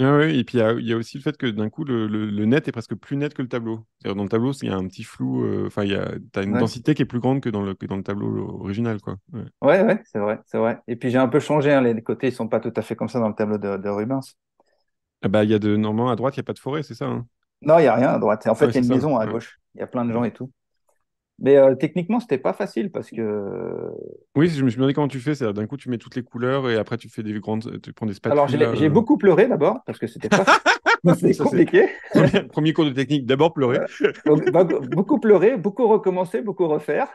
Ah et puis il y, a aussi le fait que d'un coup, le, net est presque plus net que le tableau. dans le tableau, il y a un petit flou, euh, enfin, tu as une densité qui est plus grande que dans le, que dans le tableau original. Quoi. Ouais, ouais, c'est vrai, c'est vrai. Et puis j'ai un peu changé, hein, les côtés, ils sont pas tout à fait comme ça dans le tableau de, Rubens. Ah bah, il y a de, normalement, à droite, il n'y a pas de forêt, c'est ça hein non, il n'y a rien à droite. En fait, il y a une maison à gauche. Il y a plein de gens et tout. Mais techniquement techniquement, c'était pas facile parce que. Oui, je me suis demandé comment tu fais. cest d'un coup, tu mets toutes les couleurs et après, tu fais des grandes. Tu prends des spatules. Alors, j'ai euh. beaucoup pleuré d'abord parce que c'était pas. c'est compliqué. Premier, cours de technique, d'abord pleurer. Bah, beaucoup pleurer, beaucoup recommencer, beaucoup refaire.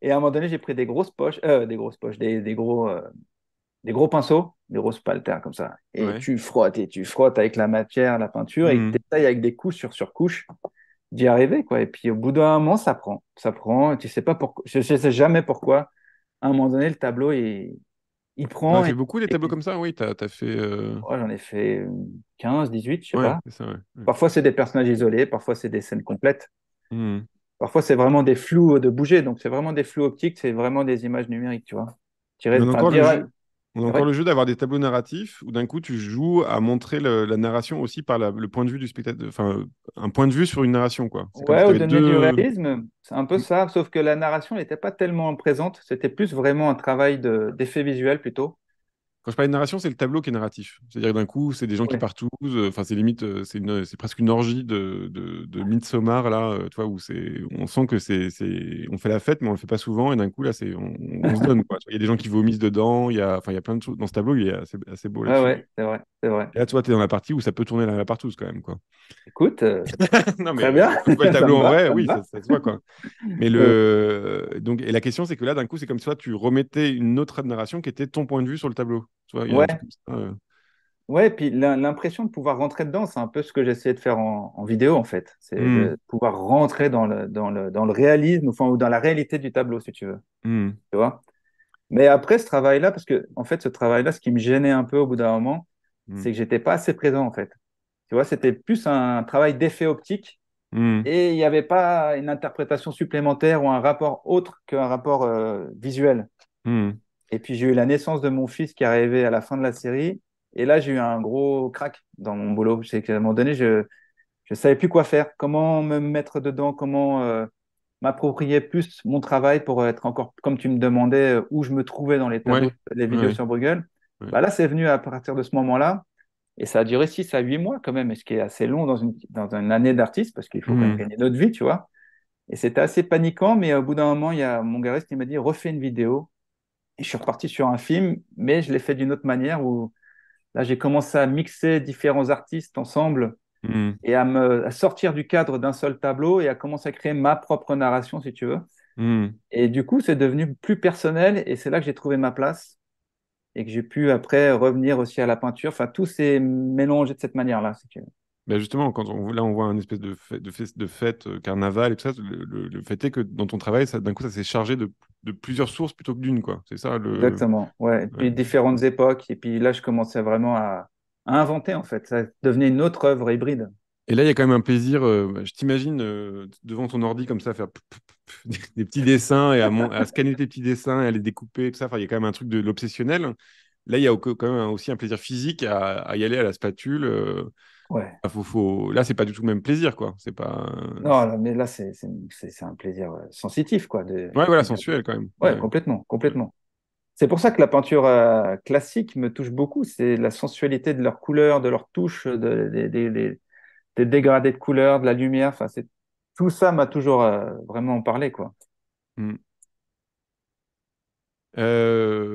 Et à un moment donné, j'ai pris des grosses poches, euh, des grosses poches, des, des gros, euh, des gros pinceaux, des grosses palters comme ça. Et tu frottes et tu frottes avec la matière, la peinture et mmh. tu détailles avec des couches sur couches d'y arriver, quoi. Et puis au bout d'un moment, ça prend, ça prend. Tu sais pas pourquoi, je, sais jamais pourquoi. À un moment donné, le tableau il, prend. t'as fait beaucoup des tableaux comme ça, oui. T'as as fait. Euh, j'en ai fait 15, euh, 18, je sais pas. Parfois c'est des personnages isolés, parfois c'est des scènes complètes. Hmm. Parfois c'est vraiment des flous de bouger, donc c'est vraiment des flous optiques, c'est vraiment des images numériques, tu vois. On a encore le jeu d'avoir des tableaux narratifs où d'un coup tu joues à montrer la narration aussi par le point de vue du spectateur, enfin un point de vue sur une narration quoi. Ouais, ou du réalisme, c'est un peu mmh. ça, sauf que la narration n'était pas tellement présente, c'était plus vraiment un travail d'effet visuel plutôt. Quand je parle de narration, c'est le tableau qui est narratif. C'est-à-dire d'un coup, c'est des gens qui partent euh, Enfin, c'est limite, euh, c'est, presque une orgie de, de, de Midsommar là, euh, tu où c'est, on sent que c'est, on fait la fête, mais on ne le fait pas souvent. Et d'un coup là, on, se donne. Il y a des gens qui vomissent dedans. Il y a, il y a plein de choses dans ce tableau. Il est assez, assez beau. Là, ah ouais, c'est Et toi, tu es dans la partie où ça peut tourner la, partout, quand même, quoi. Écoute, très bien. le tableau en vrai, oui, ça, se voit donc, et la question, c'est que là, d'un coup, c'est comme si tu remettais une autre narration qui était ton point de vue sur le tableau ouais. Euh. ouais, puis l'impression de pouvoir rentrer dedans, c'est un peu ce que j'essayais de faire en, vidéo, en fait. C'est hmm. de pouvoir rentrer dans le, dans le, dans le réalisme, ou dans la réalité du tableau, si tu veux. Hmm. Tu vois Mais après, ce travail-là, parce que, en fait, ce travail-là, ce qui me gênait un peu au bout d'un moment, hmm. c'est que j'étais pas assez présent, en fait. Tu vois, c'était plus un travail d'effet optique. Et il n'y avait pas une interprétation supplémentaire ou un rapport autre qu'un rapport euh, visuel. Et puis j'ai eu la naissance de mon fils qui arrivé à la fin de la série. Et là, j'ai eu un gros crack dans mon boulot. C'est qu'à un moment donné, je ne savais plus quoi faire, comment me mettre dedans, comment euh, m'approprier plus mon travail pour être encore, comme tu me demandais, euh, où je me trouvais dans les, tableaux, les vidéos sur Bruegel. Bah là, c'est venu à partir de ce moment-là. Et ça a duré 6 à 8 mois quand même, ce qui est assez long dans une, dans une année d'artiste, parce qu'il faut mmh. gagner notre vie, tu vois. Et c'était assez paniquant, mais au bout d'un moment, il y a mon gariste qui m'a dit refais une vidéo, et je suis reparti sur un film, mais je l'ai fait d'une autre manière où là, j'ai commencé à mixer différents artistes ensemble hmm. et à me sortir du cadre d'un seul tableau et à commencer à créer ma propre narration, si tu veux. Hmm. Et du coup, c'est devenu plus personnel et c'est là que j'ai trouvé ma place et que j'ai pu après revenir aussi à la peinture. Enfin, tout s'est mélangé de cette manière-là, si tu ben, justement, quand on, là, on voit une espèce de fête, de euh, carnaval et tout ça. Le, le, fait est que dans ton travail, d'un coup, ça s'est chargé de de plusieurs sources plutôt que d'une, quoi. C'est ça le. Exactement. Ouais. puis différentes époques. Et puis là, je commençais vraiment à, inventer en fait. Ça devenait une autre œuvre hybride. Et là, il y a quand même un plaisir. Euh, je t'imagine euh, devant ton ordi comme ça, faire des petits dessins et à, à, scanner tes petits dessins et à les découper, tout ça. Enfin, il y a quand même un truc de l'obsessionnel. Là, il y a quand même aussi un plaisir physique à, y aller à la spatule. Euh, Ouais. ce bah, faut, Là, c'est pas du tout le même plaisir, quoi. C'est pas. Non, mais là, c'est un plaisir euh, sensitif, quoi. De... Ouais, voilà, sensuel quand même. Ouais, complètement, complètement. C'est pour ça que la peinture euh, classique me touche beaucoup. C'est la sensualité de leurs couleurs, de leurs touches, des dégradés de couleurs, de la lumière. Enfin, c'est tout ça m'a toujours euh, vraiment parlé, quoi. Mmh.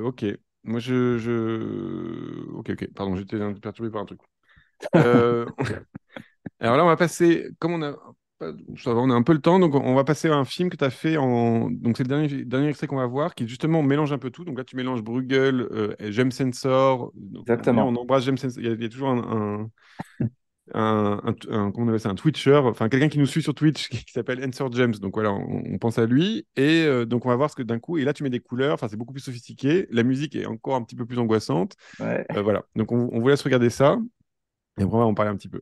ok. Moi, je, je... Ok, ok. Pardon, j'étais perturbé par un truc. Euh, alors là, on va passer, comme on a, on a un peu le temps, donc on va passer à un film que tu as fait. En, donc c'est le dernier, dernier extrait qu'on va voir, qui justement mélange un peu tout. Donc là, tu mélanges Bruegel, euh, James Sensor. Exactement. On embrasse James Il y, a toujours un, comment on appelle ça, un Twitcher, enfin quelqu'un qui nous suit sur Twitch qui, s'appelle Answer James. Donc voilà, on, pense à lui. Et euh, donc on va voir ce que d'un coup, et là tu mets des couleurs, enfin c'est beaucoup plus sophistiqué. La musique est encore un petit peu plus angoissante. voilà, donc on, on, vous laisse regarder ça. Et on va en parler un petit peu.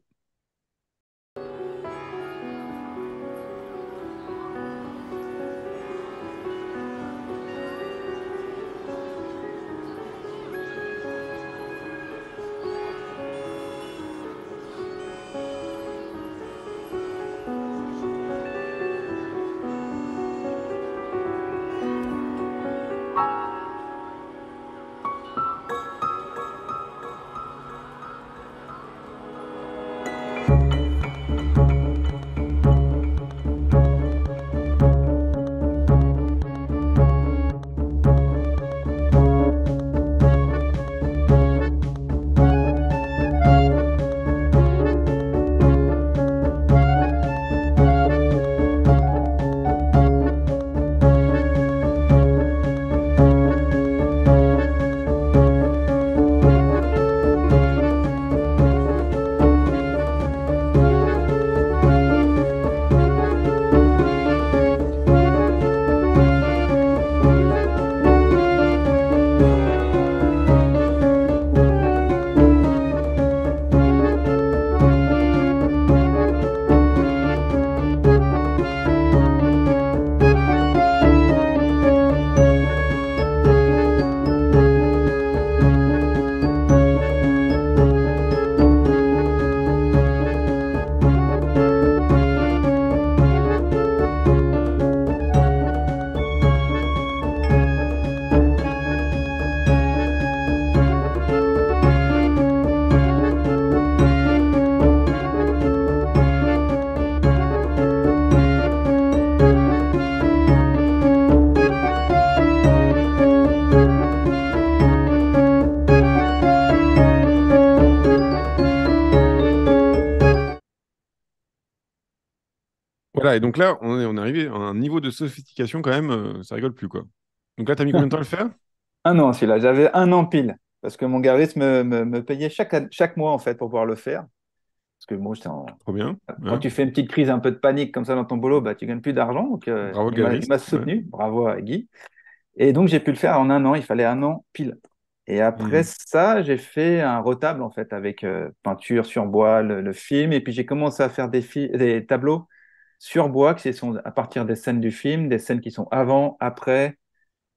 et donc là, on est, on arrivé à un niveau de sophistication quand même, ça euh, ça rigole plus, quoi. Donc là, tu as mis combien de temps à le faire Un an, celui-là. J'avais un an pile, parce que mon galeriste me, payait chaque, mois, en fait, pour pouvoir le faire. Parce que moi, j'étais en... Trop bien. Quand tu fais une petite crise, un peu de panique comme ça dans ton boulot, bah, tu gagnes plus d'argent. Donc, euh, Bravo, il m'a soutenu. Bravo à Guy. Et donc, j'ai pu le faire en un an. Il fallait un an pile. Et après mhm. ça, j'ai fait un retable en fait avec euh, peinture sur bois, le, film, et puis j'ai commencé à faire des, des tableaux sur Bois, qui sont à partir des scènes du film, des scènes qui sont avant, après,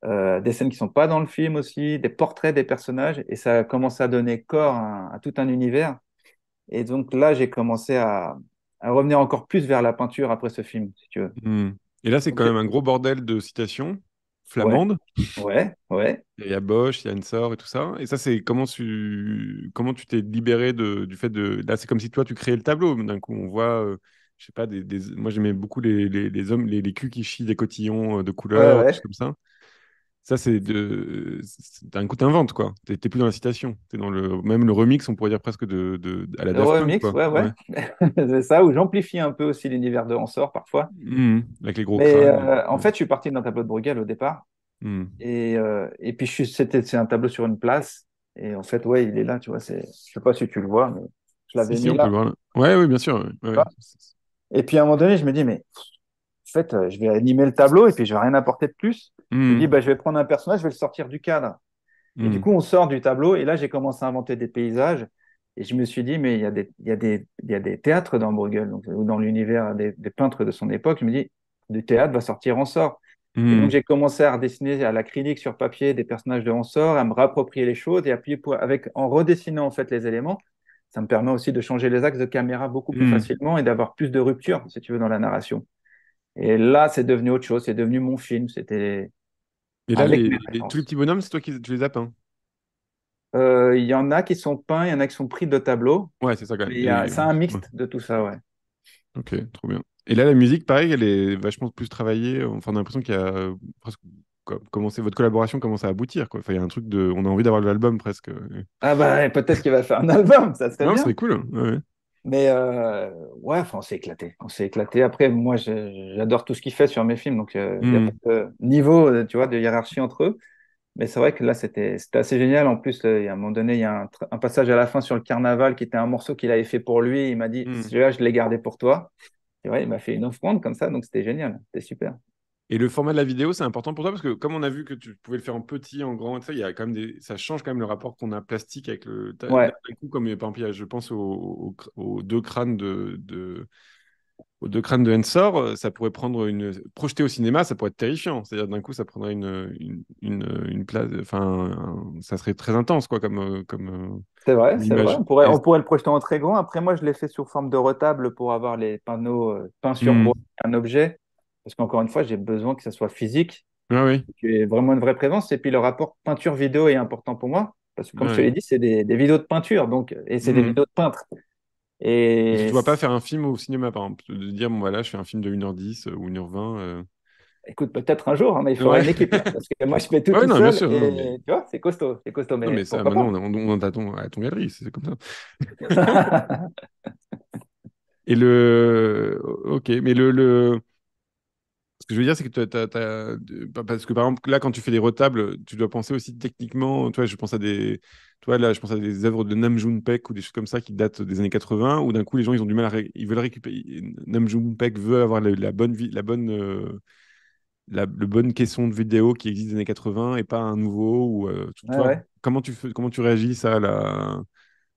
euh, des scènes qui sont pas dans le film aussi, des portraits des personnages, et ça a commencé à donner corps à, tout un univers. Et donc là, j'ai commencé à, revenir encore plus vers la peinture après ce film, si tu veux. Hmm. Et là, c'est quand même un gros bordel de citations flamandes. Ouais, ouais. Il y a Bosch, il y a Ensor et tout ça. Et ça, c'est comment tu comment tu t'es libéré de, du fait de là, c'est comme si toi tu créais le tableau. D'un coup, on voit euh, je sais pas, des, moi j'aimais beaucoup les, les, hommes, les, culs qui chient des cotillons euh, de couleur, comme ça. Ça, c'est de... d'un coup, d'invente, quoi. Tu n'es plus dans la citation. es dans le... Même le remix, on pourrait dire presque de, de... à la Le remix, ouais, ouais. c'est ça, où j'amplifie un peu aussi l'univers de Sort parfois. Mmh, avec les gros Mais, euh, En fait, je suis parti d'un tableau de Bruegel au départ. Mmh. Et, euh, et puis, suis... C'était, c'est un tableau sur une place. Et en fait, ouais, il est là, tu vois. C'est... Je sais pas si tu le vois, mais je l'avais mis là. Ouais, oui, bien sûr. ouais. Et puis à un moment donné, je me dis, mais en fait, euh, je vais animer le tableau et puis je vais rien apporter de plus. Je me hmm. dis, bah, je vais prendre un personnage, je vais le sortir du cadre. Et du hmm. coup, on sort du tableau et là, j'ai commencé à inventer des paysages. Et je me suis dit, mais il y a des, il y a des, il y a des théâtres dans Bruegel, ou dans l'univers des, peintres de son époque. Je me dis, du théâtre va sortir en sort. Hmm. donc, j'ai commencé à redessiner à l'acrylique sur papier des personnages de sort, à me rapproprier les choses et à appuyer avec, en redessinant en fait les éléments ça me permet aussi de changer les axes de caméra beaucoup plus hmm. facilement et d'avoir plus de rupture, si tu veux, dans la narration. Et là, c'est devenu autre chose, c'est devenu mon film. C'était. Et là, les, tous les petits bonhommes, c'est toi qui les as peints euh, Il y en a qui sont peints, il y en a qui sont pris de tableau. Ouais, c'est ça quand même. C'est un mixte de tout ça, ouais. Ok, trop bien. Et là, la musique, pareil, elle est vachement plus travaillée. on a l'impression qu'il y a presque commencer votre collaboration commence à aboutir quoi. Enfin, il y a un truc de, on a envie d'avoir l'album presque. Ah bah peut-être qu'il va faire un album, ça serait c'est cool. Hein, Mais euh, ouais, on s'est éclaté, on s'est éclaté. Après, moi, j'adore tout ce qu'il fait sur mes films, donc euh, il a hmm. pas de niveau, euh, tu vois, de hiérarchie entre eux. Mais c'est vrai que là, c'était assez génial. En plus, à un moment donné, il y a un, passage à la fin sur le carnaval qui était un morceau qu'il avait fait pour lui. Il m'a dit, hmm. là je l'ai gardé pour toi. Et ouais, il m'a fait une offrande comme ça, donc c'était génial, c'était super. Et le format de la vidéo, c'est important pour toi parce que comme on a vu que tu pouvais le faire en petit, en grand, il y a quand même ça change quand même le rapport qu'on a plastique avec le. Ouais. D'un coup, comme euh, par je pense aux, deux crânes de, de, aux deux crânes de euh, ça pourrait prendre une projeté au cinéma, ça pourrait être terrifiant. C'est-à-dire d'un coup, ça prendrait une, une, place, enfin, ça serait très intense quoi, comme euh, comme. C'est vrai, c'est vrai. On pourrait, le projeter en très grand. Après, moi, je l'ai fait sur forme de retable pour avoir les panneaux peints sur hmm. un objet. Parce qu'encore une fois, j'ai besoin que ça soit physique. Ah oui. vraiment une vraie présence. Et puis le rapport peinture-vidéo est important pour moi. Parce que comme je te l'ai dit, c'est des, vidéos de peinture. Donc, et c'est des mhm. vidéos de peintre. Et... Tu ne dois pas faire un film au cinéma, par exemple. De dire, bon, voilà, je fais un film de 1h10 euh, ou 1h20. Euh. Écoute, peut-être un jour, hein, mais il faudra une équipe. parce que moi, je mets tout, tout seul. Sûr, et, Tu vois, c'est costaud. C'est costaud. Mais, non, mais ça, on, on, à ton galerie. C'est comme ça. et le. Ok, mais le... le que je veux dire, c'est que bah, Parce que par exemple, là, quand tu fais des retables, tu dois penser aussi techniquement. Toi, je pense à des. Toi, là, je pense à des œuvres de Nam June Peck ou des choses comme ça qui datent des années 80, où d'un coup, les gens, ils ont du mal à. Ils veulent récupérer. Nam Peck veut avoir la, bonne vie, la bonne. Euh, le bonne caisson de vidéo qui existe des années 80 et pas un nouveau ou euh, comment tu fais, comment tu réagis ça à la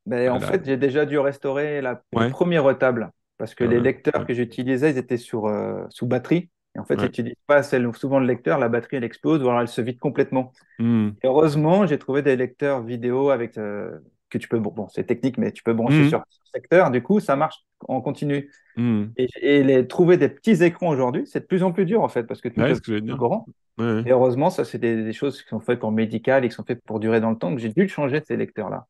ben, en fait j'ai déjà dû restaurer la, première premier retable parce que les euh, lecteurs que j'utilisais ils étaient sur sous batterie et en fait, si tu dis pas souvent le lecteur, la batterie elle explose, voire elle se vide complètement. Hmm. heureusement, j'ai trouvé des lecteurs vidéo avec euh, que tu peux bon, c'est technique, mais tu peux brancher hmm. sur, secteur. Du coup, ça marche en continu. Hmm. Et, les, trouver des petits écrans aujourd'hui, c'est de plus en plus dur en fait parce que tu ouais, plus grand. Et heureusement, ça c'est des, choses qui sont faites en médical et qui sont faites pour durer dans le temps. Que j'ai dû changer ces lecteurs là.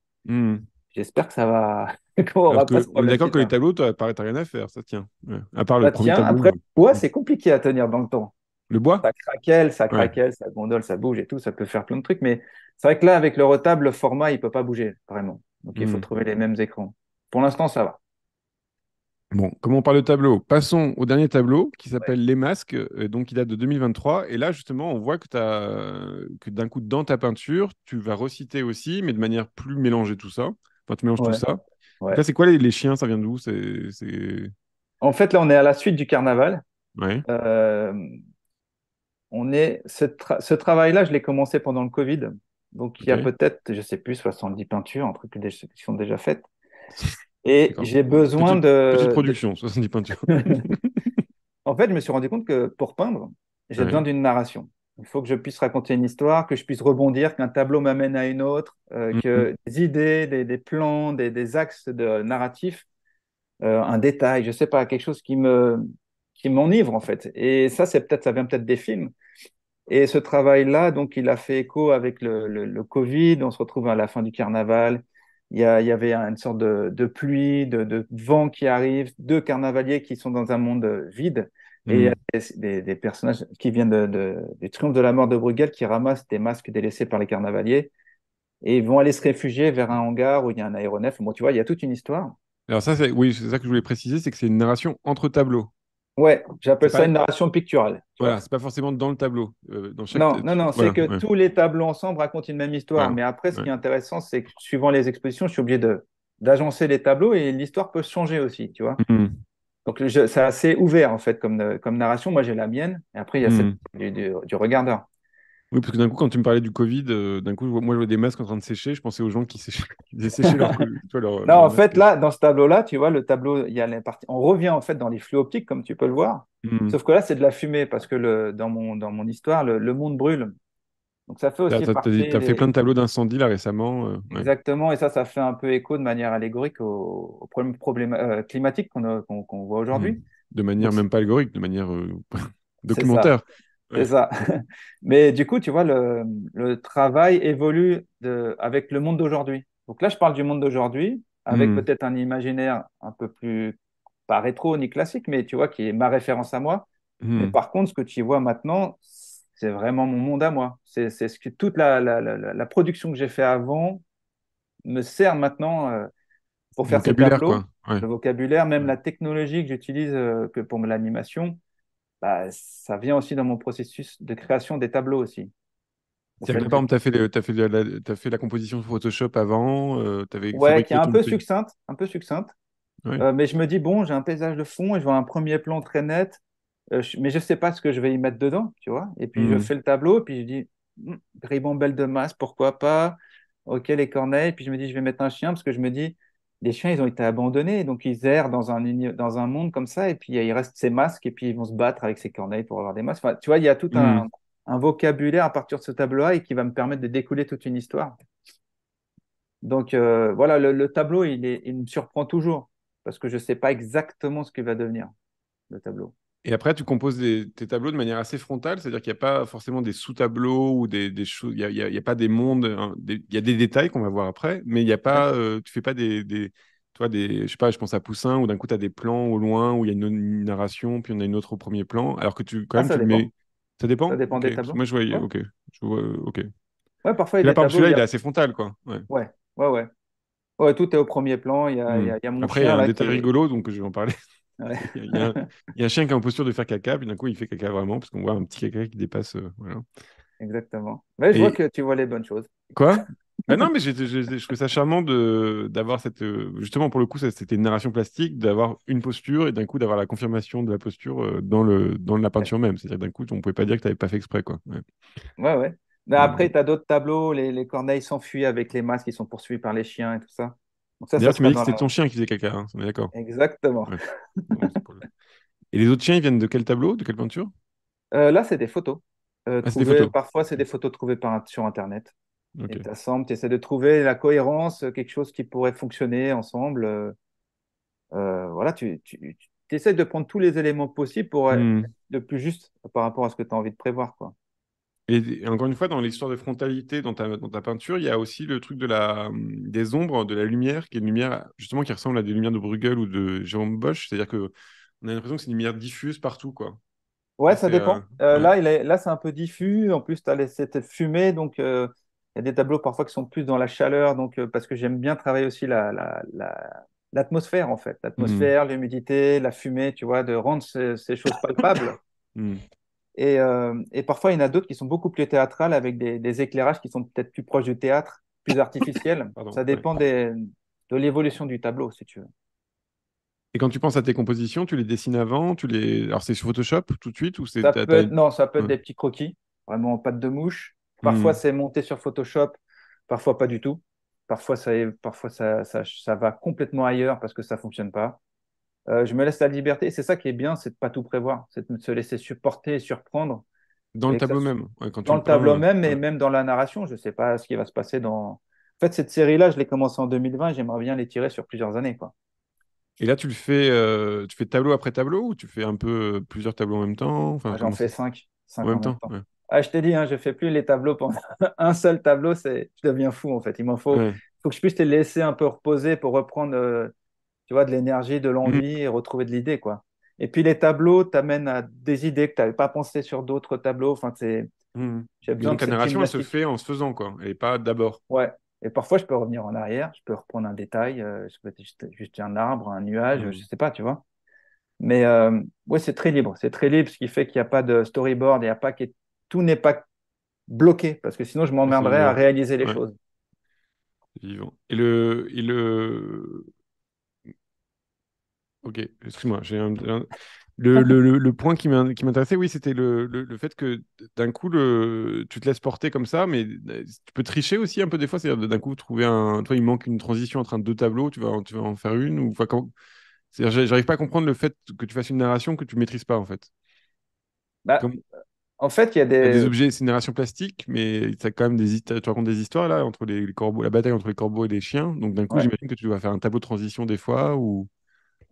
J'espère que ça va. on, est d'accord que les tableaux, tu n'as rien à faire, ça tient. À le bah, Après, le euh, bois, c'est compliqué à tenir dans le temps. Le bois Ça craquelle, ça craquelle, ça gondole, ça bouge et tout, ça peut faire plein de trucs. Mais c'est vrai que là, avec le retable, le format, il ne peut pas bouger, vraiment. Donc il faut hmm. trouver les mêmes écrans. Pour l'instant, ça va. Bon, comme on parle de tableau, passons au dernier tableau qui s'appelle Les Masques, euh, donc il date de 2023. Et là, justement, on voit que, as... Euh, que d'un coup, dans ta peinture, tu vas reciter aussi, mais de manière plus mélangée tout ça tu mélanges tout ça. c'est quoi les, chiens Ça vient d'où En fait, là, on est à la suite du carnaval. Euh, on est... Ce, travail-là, je l'ai commencé pendant le Covid. Donc, il y a peut-être, je ne sais plus, 70 peintures, entre qui sont déjà faites. Et j'ai besoin de. Petite production, 70 peintures. en fait, je me suis rendu compte que pour peindre, j'ai besoin d'une narration. Il faut que je puisse raconter une histoire, que je puisse rebondir, qu'un tableau m'amène à une autre, euh, mm-hmm. que des idées, des, plans, des, axes de narratif, euh, un détail, je sais pas, quelque chose qui me qui m'enivre en fait. Et ça, c'est peut-être, ça vient peut-être des films. Et ce travail-là, donc, il a fait écho avec le, Covid. On se retrouve à la fin du carnaval. Il y, avait une sorte de, pluie, de, vent qui arrive, deux carnavaliers qui sont dans un monde vide. Et mm-hmm des, personnages qui viennent de, du triomphe de la mort de Bruegel qui ramassent des masques délaissés par les carnavaliers et vont aller se réfugier vers un hangar où il y a un aéronef. Bon, tu vois, il y a toute une histoire. Alors ça, c'est oui, c'est ça que je voulais préciser, c'est que c'est une narration entre tableaux. Ouais, j'appelle ça une narration picturale. Voilà, c'est pas forcément dans le tableau. Euh, non, non, non, c'est que tous les tableaux ensemble racontent une même histoire. mais après, ce qui est intéressant, c'est que suivant les expositions, je suis obligé de d'agencer les tableaux et l'histoire peut changer aussi, tu vois. Mm-hmm. Donc c'est assez ouvert en fait comme, comme narration. Moi j'ai la mienne, et après il y a hmm. du, regardeur. Oui, parce que d'un coup, quand tu me parlais du Covid, euh, d'un coup, moi, je vois des masques en train de sécher. Je pensais aux gens qui, séchaient, qui leur, Non, en fait, là, dans ce tableau-là, tu vois, le tableau, il a les On revient en fait dans les flux optiques, comme tu peux le voir. Hmm. Sauf que là, c'est de la fumée, parce que le, dans, mon, dans mon histoire, le monde brûle ça fait aussi. Tu as, fait plein de tableaux d'incendie là récemment. Euh, Exactement, et ça, ça fait un peu écho de manière allégorique au problème problème euh, qu'on voit aujourd'hui. Mmh. De manière même pas allégorique, de manière euh, documentaire. C'est ça. Mais du coup, tu vois, le, travail évolue de, avec le monde d'aujourd'hui. Donc là, je parle du monde d'aujourd'hui, avec mmh. peut-être un imaginaire un peu plus, pas rétro ni classique, mais tu vois, qui est ma référence à moi. Mais mmh. par contre, ce que tu vois maintenant, c'est vraiment mon monde à moi. C'est ce que toute la, production que j'ai fait avant me sert maintenant euh, pour faire ce tableau. Le vocabulaire, même la technologie que j'utilise euh, pour l'animation, bah, ça vient aussi dans mon processus de création des tableaux aussi. tu as, fait la composition Photoshop avant euh, qui est un peu, succincte, un peu succincte. Euh, mais je me dis, bon, j'ai un paysage de fond et je vois un premier plan très net euh, mais je ne sais pas ce que je vais y mettre dedans, tu vois. Et puis je mhm. fais le tableau, et puis je dis, hum, ribambelle de masse, pourquoi pas Ok, les corneilles. Puis je me dis, je vais mettre un chien, parce que je me dis, les chiens, ils ont été abandonnés, donc ils errent dans un, dans un monde comme ça, et puis il reste ces masques, et puis ils vont se battre avec ces corneilles pour avoir des masques. tu vois, il y a tout mhm. un, vocabulaire à partir de ce tableau-là et qui va me permettre de découler toute une histoire. Donc euh, voilà, le, tableau, il, il me surprend toujours, parce que je ne sais pas exactement ce qu'il va devenir, le tableau. Et après, tu composes tes tableaux de manière assez frontale, c'est-à-dire qu'il n'y a pas forcément des sous-tableaux ou des, choses, il n'y a, pas des mondes, il y a des détails qu'on va voir après, mais il y a pas, tu fais pas des, des, toi, des, je sais pas, je pense à Poussin où d'un coup tu as des plans au loin où il y a une, narration, puis on a une autre au premier plan, alors que tu, quand même, tu dépend. mets. Ça dépend Ça dépend des tableaux. Moi, je vois, ok. ok. Ouais, parfois, il y a là est assez frontal, quoi. Ouais, ouais, ouais. ouais. tout est au premier plan, il y a, mmh. y a, mon Après, il y a un détail rigolo, donc je vais en parler. Il, y a, un chien qui est en posture de faire caca, puis d'un coup, il fait caca vraiment, parce qu'on voit un petit caca qui dépasse. Euh, voilà. Exactement. Mais bah, je vois que tu vois les bonnes choses. Quoi bah, non, mais je, trouve ça charmant d'avoir cette euh, justement pour le coup c'était une narration plastique d'avoir une posture et d'un coup d'avoir la confirmation de la posture euh, dans le dans la peinture même. C'est-à-dire d'un coup on ne pouvait pas dire que tu n'avais pas fait exprès quoi. Ouais ouais. Bah, après tu as d'autres tableaux, les, les corneilles s'enfuient avec les masques qui sont poursuivis par les chiens et tout ça. D'ailleurs, tu m'as dit que c'était ton chien qui faisait caca, hein, on est d'accord. Exactement. Et les autres chiens, ils viennent de quel tableau, de quelle peinture euh, Là, c'est des euh, ah, photos. Parfois, c'est des photos trouvées sur Internet. Et tu assembles, tu essaies de trouver la cohérence, euh, quelque chose qui pourrait fonctionner ensemble. voilà, tu, essaies de prendre tous les éléments possibles pour hmm. être le plus juste par rapport à ce que tu as envie de prévoir. Quoi. Et encore une fois, dans l'histoire de frontalité, dans ta, peinture, il y a aussi le truc de la, mmh, des ombres, de la lumière, qui est une lumière justement qui ressemble à des lumières de Bruegel ou de Jérôme Bosch. C'est-à-dire qu'on a l'impression que c'est une lumière diffuse partout, quoi. Ouais, ça dépend. Euh, euh, là, là, c'est un peu diffus. En plus, tu as laissé cette fumée, donc euh, il y a des tableaux parfois qui sont plus dans la chaleur, donc parce que j'aime bien travailler aussi l'atmosphère en fait, mmh. l'atmosphère, l'humidité, la fumée, tu vois, de rendre ces, choses palpables. Mmh. Euh, et, parfois, il y en a d'autres qui sont beaucoup plus théâtrales avec des, éclairages qui sont peut-être plus proches du théâtre, plus artificiels. ça dépend de l'évolution du tableau, si tu veux. Et quand tu penses à tes compositions, tu les dessines avant tu les... Alors, c'est sur Photoshop tout de suite ou c'est, Non, ça peut être des petits croquis, vraiment pas de mouche. Parfois, hmm. c'est monté sur Photoshop, parfois pas du tout. Parfois, ça, parfois ça, ça, ça va complètement ailleurs parce que ça ne fonctionne pas. Euh, je me laisse la liberté. C'est ça qui est bien, c'est de pas tout prévoir, c'est de se laisser supporter et surprendre. Dans le tableau même. quand dans le, tableau même, et même dans la narration. Je ne sais pas ce qui va se passer dans. En fait, cette série-là, je l'ai commencée en 2020. J'aimerais bien l'étirer sur plusieurs années, quoi. Et là, tu le fais, euh, tu fais tableau après tableau ou tu fais un peu euh, plusieurs tableaux en même temps enfin, ah, J'en fais cinq. en, même temps. Ah, je t'ai dit, hein, je fais plus les tableaux pendant un seul tableau. C'est, je deviens fou en fait. Il m'en faut. faut que je puisse te laisser un peu reposer pour reprendre tu vois, de l'énergie, de mmh l'envie et retrouver de l'idée, quoi. Et puis les tableaux t'amènent à des idées que tu n'avais pas pensé sur d'autres tableaux. Enfin, c'est. Mmh. Donc, narration, se fait en se faisant, quoi, et pas d'abord. Ouais. Et parfois, je peux revenir en arrière, je peux reprendre un détail, euh, je peux juste, un arbre, un nuage, mmh. je sais pas, tu vois. Mais euh, ouais, c'est très libre, c'est très libre, ce qui fait qu'il n'y a pas de storyboard, il y a pas que tout n'est pas bloqué, parce que sinon, je m'emmerderais à réaliser les choses. Vivant. Et le, et le, Ok, excuse-moi, le, le, le, point qui m'intéressait, oui, c'était le, fait que d'un coup, tu te laisses porter comme ça, mais bah, tu peux tricher aussi un peu des fois, c'est-à-dire d'un coup, trouver un. Toi, il manque une transition entre deux tableaux, tu vas, tu vas en faire une, ou enfin, C'est-à-dire, j'arrive pas à comprendre le fait que tu fasses une narration que tu maîtrises pas, en fait. Bah, En fait, il y a des, objets, c'est une narration plastique, mais ça quand même des, tu racontes des histoires là entre les, corbeaux, la bataille entre les corbeaux et les chiens. Donc d'un coup, j'imagine que tu dois faire un tableau de transition des fois ou.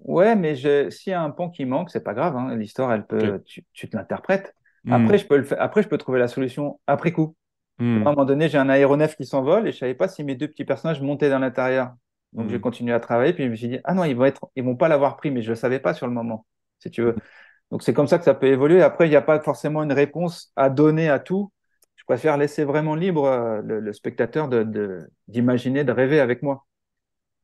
Ouais, mais je... s'il y a un pont qui manque, c'est pas grave. Hein. L'histoire, elle peut, tu, te l'interprètes. Hmm. Après, je peux le faire... Après, je peux trouver la solution après coup. Hmm. À un moment donné, j'ai un aéronef qui s'envole et je savais pas si mes deux petits personnages montaient dans l'intérieur. Donc, hmm. j'ai continué à travailler. Puis, je me suis dit, ah non, ils vont être, ils vont pas l'avoir pris, mais je le savais pas sur le moment, si tu veux. Donc, c'est comme ça que ça peut évoluer. Après, il n'y a pas forcément une réponse à donner à tout. Je préfère laisser vraiment libre euh, le, spectateur d'imaginer, de, de rêver avec moi.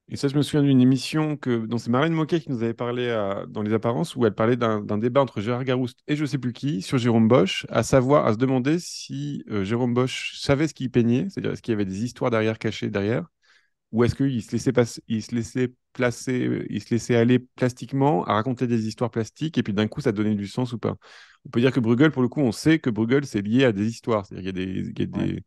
Et ça, je me souviens d'une émission que dont c'est Marine Moquet qui nous avait parlé euh, dans les apparences, où elle parlait d'un débat entre Gérard Garouste et je sais plus qui sur Jérôme Bosch, à savoir, à se demander si euh, Jérôme Bosch savait ce qu'il peignait, c'est-à-dire est-ce qu'il y avait des histoires derrière cachées derrière, ou est-ce qu'il se laissait il se laissait placer, il se laissait aller plastiquement à raconter des histoires plastiques, et puis d'un coup, ça donnait du sens ou pas. On peut dire que Bruegel, pour le coup, on sait que Bruegel, c'est lié à des histoires, c'est-à-dire qu'il y a des, il y a des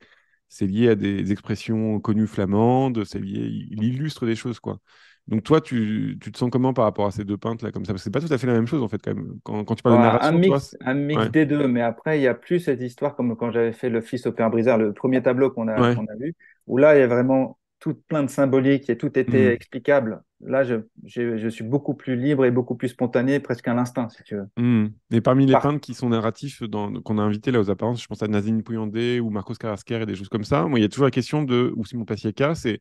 c'est lié à des expressions connues flamandes, c'est lié, il illustre des choses, quoi. Donc toi, tu, te sens comment par rapport à ces deux peintres là comme ça Parce que c'est pas tout à fait la même chose en fait quand Quand, tu parles de bah, narration, un mix, des deux, mais après il y a plus cette histoire comme quand j'avais fait le fils au père brisard, le premier tableau qu'on a, qu'on a vu, où là il y a vraiment tout plein de symboliques et tout était mm. explicable. Là, je, je, je, suis beaucoup plus libre et beaucoup plus spontané, presque à l'instinct, si tu veux. Mm. Et parmi les peintres qui sont narratifs, qu'on a invités là aux apparences, je pense à Nazine Pouyandé ou Marcos Carrasquer et des choses comme ça, moi, il y a toujours la question de, ou passé cas c'est,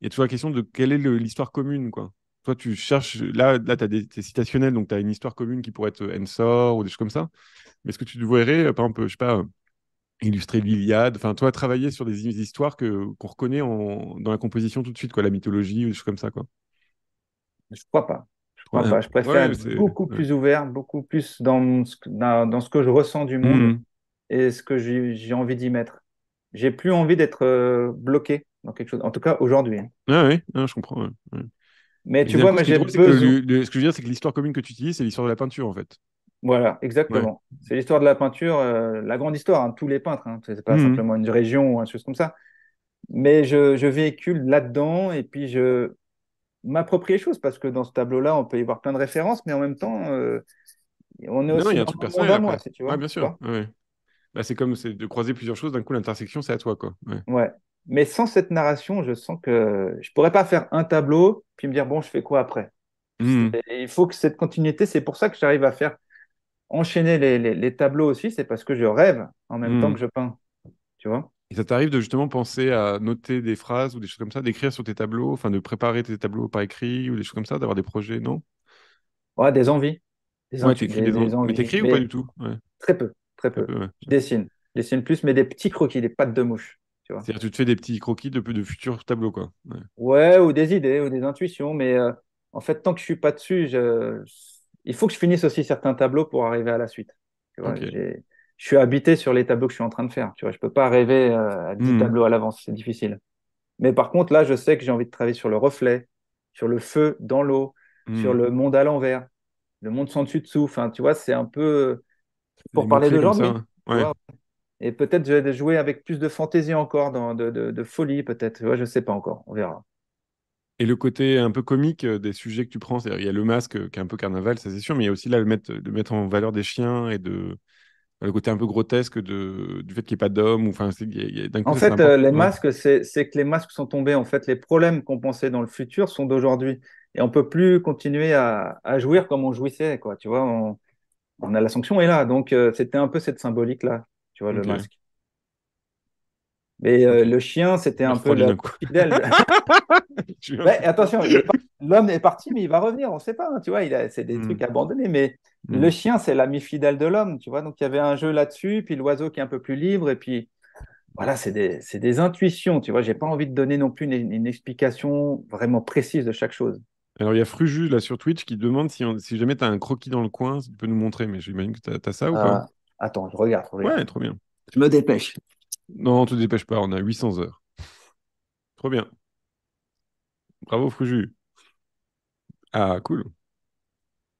il y a toujours la question de quelle est l'histoire commune, quoi. Toi, tu cherches, là, là tu as des, citationnels, donc tu as une histoire commune qui pourrait être Ensor ou des choses comme ça. Mais est-ce que tu verrais, euh, par exemple, je sais pas, illustrer l'Iliade, enfin, toi, travailler sur des histoires que qu'on reconnaît en, dans la composition tout de suite, quoi, la mythologie ou des choses comme ça, quoi. Je crois pas. Je crois pas. Je préfère être beaucoup plus ouvert, beaucoup plus dans ce, dans, ce que je ressens du monde mmh. et ce que j'ai envie d'y mettre. J'ai plus envie d'être euh, bloqué dans quelque chose. En tout cas, aujourd'hui. Hein. Ah oui, ah, je comprends. Mais tu vois, moi j'ai. ce que je veux dire, c'est que l'histoire commune que tu utilises, c'est l'histoire de la peinture, en fait. Voilà, exactement. C'est l'histoire de la peinture, euh, la grande histoire, hein, tous les peintres. Hein. c'est pas mhm. simplement une région ou un chose comme ça. Mais je, je véhicule là-dedans et puis je m'approprie les choses parce que dans ce tableau-là, on peut y voir plein de références, mais en même temps, euh, on est aussi. il y a un truc personnel. bien sûr. c'est comme de croiser plusieurs choses, d'un coup, l'intersection, c'est à toi. Quoi. ouais. Mais sans cette narration, je sens que je pourrais pas faire un tableau puis me dire, bon, je fais quoi après mhm. Il faut que cette continuité, c'est pour ça que j'arrive à faire enchaîner les, tableaux aussi, c'est parce que je rêve en même hmm. temps que je peins. Tu vois Et ça t'arrive de justement penser à noter des phrases ou des choses comme ça, d'écrire sur tes tableaux, enfin de préparer tes tableaux par écrit ou des choses comme ça, d'avoir des projets, non Ouais, des envies. Des envies, des, envies. Mais t'écris ou pas du tout Très peu, très peu. Je dessine. Je dessine plus, mais des petits croquis, des pattes de mouche. Tu C'est-à-dire, tu te fais des petits croquis de, de futurs tableaux, quoi. Ouais. ou des idées, ou des intuitions, mais euh, en fait, tant que je suis pas dessus, je il faut que je finisse aussi certains tableaux pour arriver à la suite. Je suis habité sur les tableaux que je suis en train de faire. Tu vois, je peux pas rêver euh, à 10 hmm. tableaux à l'avance, c'est difficile. Mais par contre, là, je sais que j'ai envie de travailler sur le reflet, sur le feu dans l'eau, hmm. sur le monde à l'envers, le monde sans dessus dessous. Enfin, tu vois, c'est un peu pour parler de genre. Et peut-être je vais jouer avec plus de fantaisie encore, de, folie peut-être. Je ne sais pas encore, on verra. Et le côté un peu comique euh, des sujets que tu prends, c'est-à-dire il y a le masque euh, qui est un peu carnaval, ça c'est sûr, mais il y a aussi là le mettre, de mettre en valeur des chiens et de le côté un peu grotesque de, du fait qu'il n'y ait pas d'homme. Enfin, en fait, euh, les masques, c'est que les masques sont tombés. En fait, les problèmes qu'on pensait dans le futur sont d'aujourd'hui. Et on peut plus continuer à, jouir comme on jouissait. Quoi. Tu vois, on, a la sanction et là. Donc, c'était un peu cette symbolique-là, tu vois, le masque. Mais euh, le chien, c'était un peu le fidèle. attention, l'homme est parti, mais il va revenir, on ne sait pas. Hein, tu vois, c'est des trucs hmm. abandonnés, mais hmm. le chien, c'est l'ami fidèle de l'homme, tu vois. Donc, il y avait un jeu là-dessus, puis l'oiseau qui est un peu plus libre, et puis voilà, c'est des, des, intuitions, tu vois. J'ai pas envie de donner non plus une, explication vraiment précise de chaque chose. Alors, il y a Fruju, là, sur Twitch, qui demande si, si jamais tu as un croquis dans le coin, tu peux nous montrer, mais j'imagine que tu as, ça ou ah, Attends, je regarde, je Ouais, trop bien. Je me dépêche. Non, ne te dépêche pas, on a 800 heures. Trop bien. Bravo, Fouju. Ah, cool.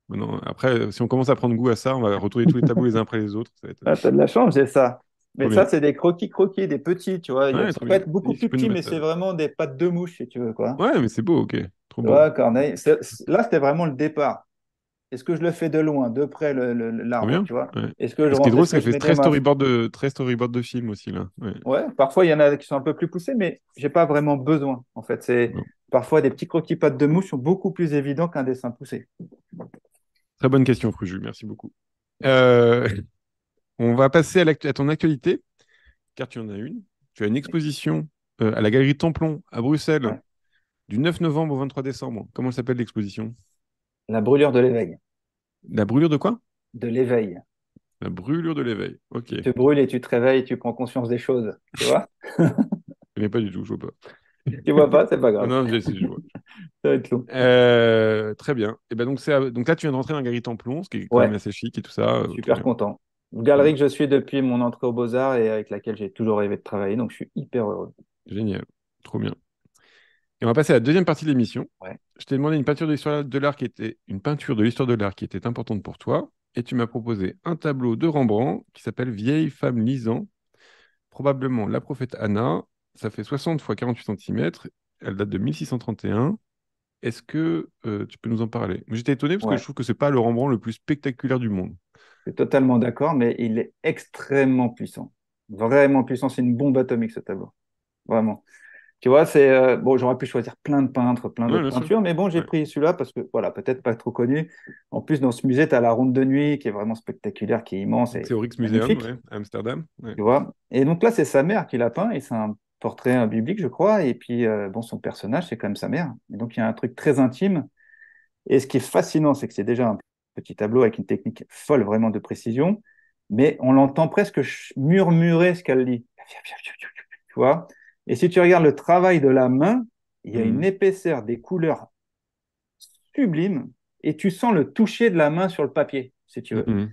Bah après, si on commence à prendre goût à ça, on va retourner tous les tableaux les uns après les autres. Ça Ah, t'as de la chance, j'ai ça. Mais ça, c'est des croquis-croquis, des petits, tu vois. Ouais, peut être beaucoup plus petits, mais c'est vraiment des pattes de mouche, si tu veux, quoi. Ouais, mais c'est beau, ok. Trop ouais, beau. Là, c'était vraiment le départ. Est-ce que je le fais de loin, de près, l'arbre, tu vois Est-ce que je qui drôle, que, fait très storyboard, de, très storyboard de film aussi, là. Ouais. parfois, il y en a qui sont un peu plus poussés, mais j'ai pas vraiment besoin, en fait. C'est Parfois, des petits croquis pattes de mouche sont beaucoup plus évidents qu'un dessin poussé. Très bonne question, Fruju, merci beaucoup. Euh, on va passer à, ton actualité, car tu en as une. Tu as une exposition euh, à la Galerie Templon, à Bruxelles, du 9 novembre au 23 décembre. Comment s'appelle l'exposition la brûlure de l'éveil. La brûlure de quoi De l'éveil. La brûlure de l'éveil, ok. Tu brûles et tu te réveilles, tu prends conscience des choses, tu vois Mais pas du tout, je vois pas. Tu vois pas, c'est pas grave. non, je, je vois. Ça va être long. Euh, très bien. Et eh ben donc, donc là, tu viens de rentrer dans Galerie Templon, ce qui est quand même assez chic et tout ça. Euh, Super content. Galerie que je suis depuis mon entrée aux Beaux-Arts et avec laquelle j'ai toujours rêvé de travailler, donc je suis hyper heureux. Génial, trop bien. Et on va passer à la deuxième partie de l'émission. Je t'ai demandé une peinture de l'histoire de l'art qui était une peinture de l'histoire de l'art qui était importante pour toi, et tu m'as proposé un tableau de Rembrandt qui s'appelle Vieille femme lisant, probablement la prophète Anna. Ça fait 60 x 48 cm. Elle date de 1631. Est-ce que euh, tu peux nous en parler J'étais étonné parce que je trouve que c'est pas le Rembrandt le plus spectaculaire du monde. Je suis totalement d'accord, mais il est extrêmement puissant. Vraiment puissant. C'est une bombe atomique ce tableau. Vraiment. Tu vois, c'est bon, j'aurais pu choisir plein de peintres, plein de peintures, mais bon, j'ai pris celui-là parce que voilà, peut-être pas trop connu. En plus, dans ce musée, tu as la ronde de nuit qui est vraiment spectaculaire, qui est immense. C'est au Rijksmuseum Amsterdam. Tu vois, et donc là, c'est sa mère qui l'a peint et c'est un portrait biblique, je crois. Et puis, bon, son personnage, c'est quand même sa mère. Et donc, il y a un truc très intime. Et ce qui est fascinant, c'est que c'est déjà un petit tableau avec une technique folle, vraiment de précision, mais on l'entend presque murmurer ce qu'elle lit. Tu vois et si tu regardes le travail de la main, il y a une hmm. épaisseur, des couleurs sublimes, et tu sens le toucher de la main sur le papier, si tu veux. Hmm, hmm.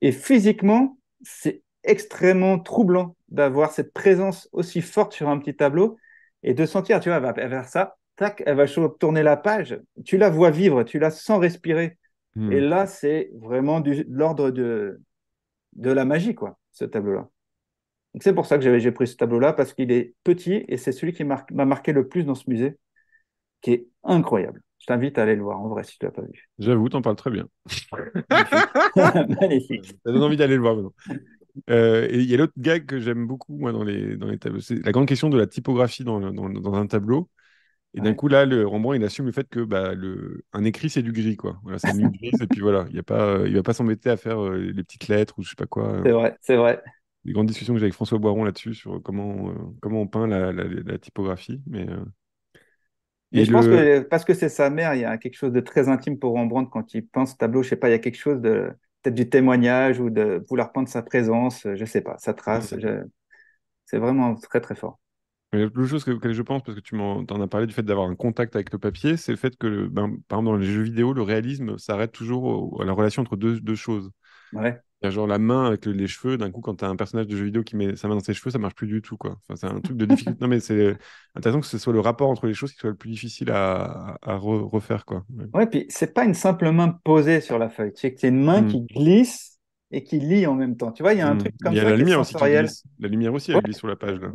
Et physiquement, c'est extrêmement troublant d'avoir cette présence aussi forte sur un petit tableau et de sentir, tu vois, elle va faire ça, tac, elle va tourner la page, tu la vois vivre, tu la sens respirer. Et là, c'est vraiment de l'ordre de, de la magie, quoi, ce tableau-là c'est pour ça que j'ai pris ce tableau-là, parce qu'il est petit et c'est celui qui m'a marqué le plus dans ce musée, qui est incroyable. Je t'invite à aller le voir en vrai si tu ne l'as pas vu. J'avoue, t'en parles très bien. Magnifique. Ça donne envie d'aller le voir euh, il y a l'autre gag que j'aime beaucoup moi dans les, dans les tableaux, c'est la grande question de la typographie dans, dans, un tableau. Et d'un coup là, le Rembrandt il assume le fait que bah, le, un écrit c'est du gris quoi. c'est du gris et puis voilà, il ne pas, il va pas s'embêter à faire euh, les petites lettres ou je sais pas quoi. Euh. C'est vrai, c'est vrai des grandes discussions que j'ai avec François Boiron là-dessus sur comment, euh, comment on peint la, typographie. Euh, mais, et, je pense que parce que c'est sa mère, il y a quelque chose de très intime pour Rembrandt quand il peint ce tableau. Je sais pas, il y a quelque chose de peut-être du témoignage ou de vouloir peindre sa présence, je sais pas, sa trace. C'est vraiment très très fort. Mais la chose que, je pense, parce que tu en, as parlé du fait d'avoir un contact avec le papier, c'est le fait que, ben, par exemple, dans les jeux vidéo, le réalisme s'arrête toujours à la relation entre deux, deux choses. Ouais. Genre la main avec les cheveux, d'un coup, quand tu as un personnage de jeu vidéo qui met sa main dans ses cheveux, ça marche plus du tout. quoi. c'est un truc de difficulté. non, mais c'est intéressant que ce soit le rapport entre les choses qui soit le plus difficile à, refaire. quoi. Ouais, puis c'est pas une simple main posée sur la feuille. C'est que c'est une main hmm. qui glisse et qui lit en même temps. Tu vois, il y a un hmm. truc comme ça. Il y a la lumière, aussi, la lumière aussi. Elle glisse sur la page. Là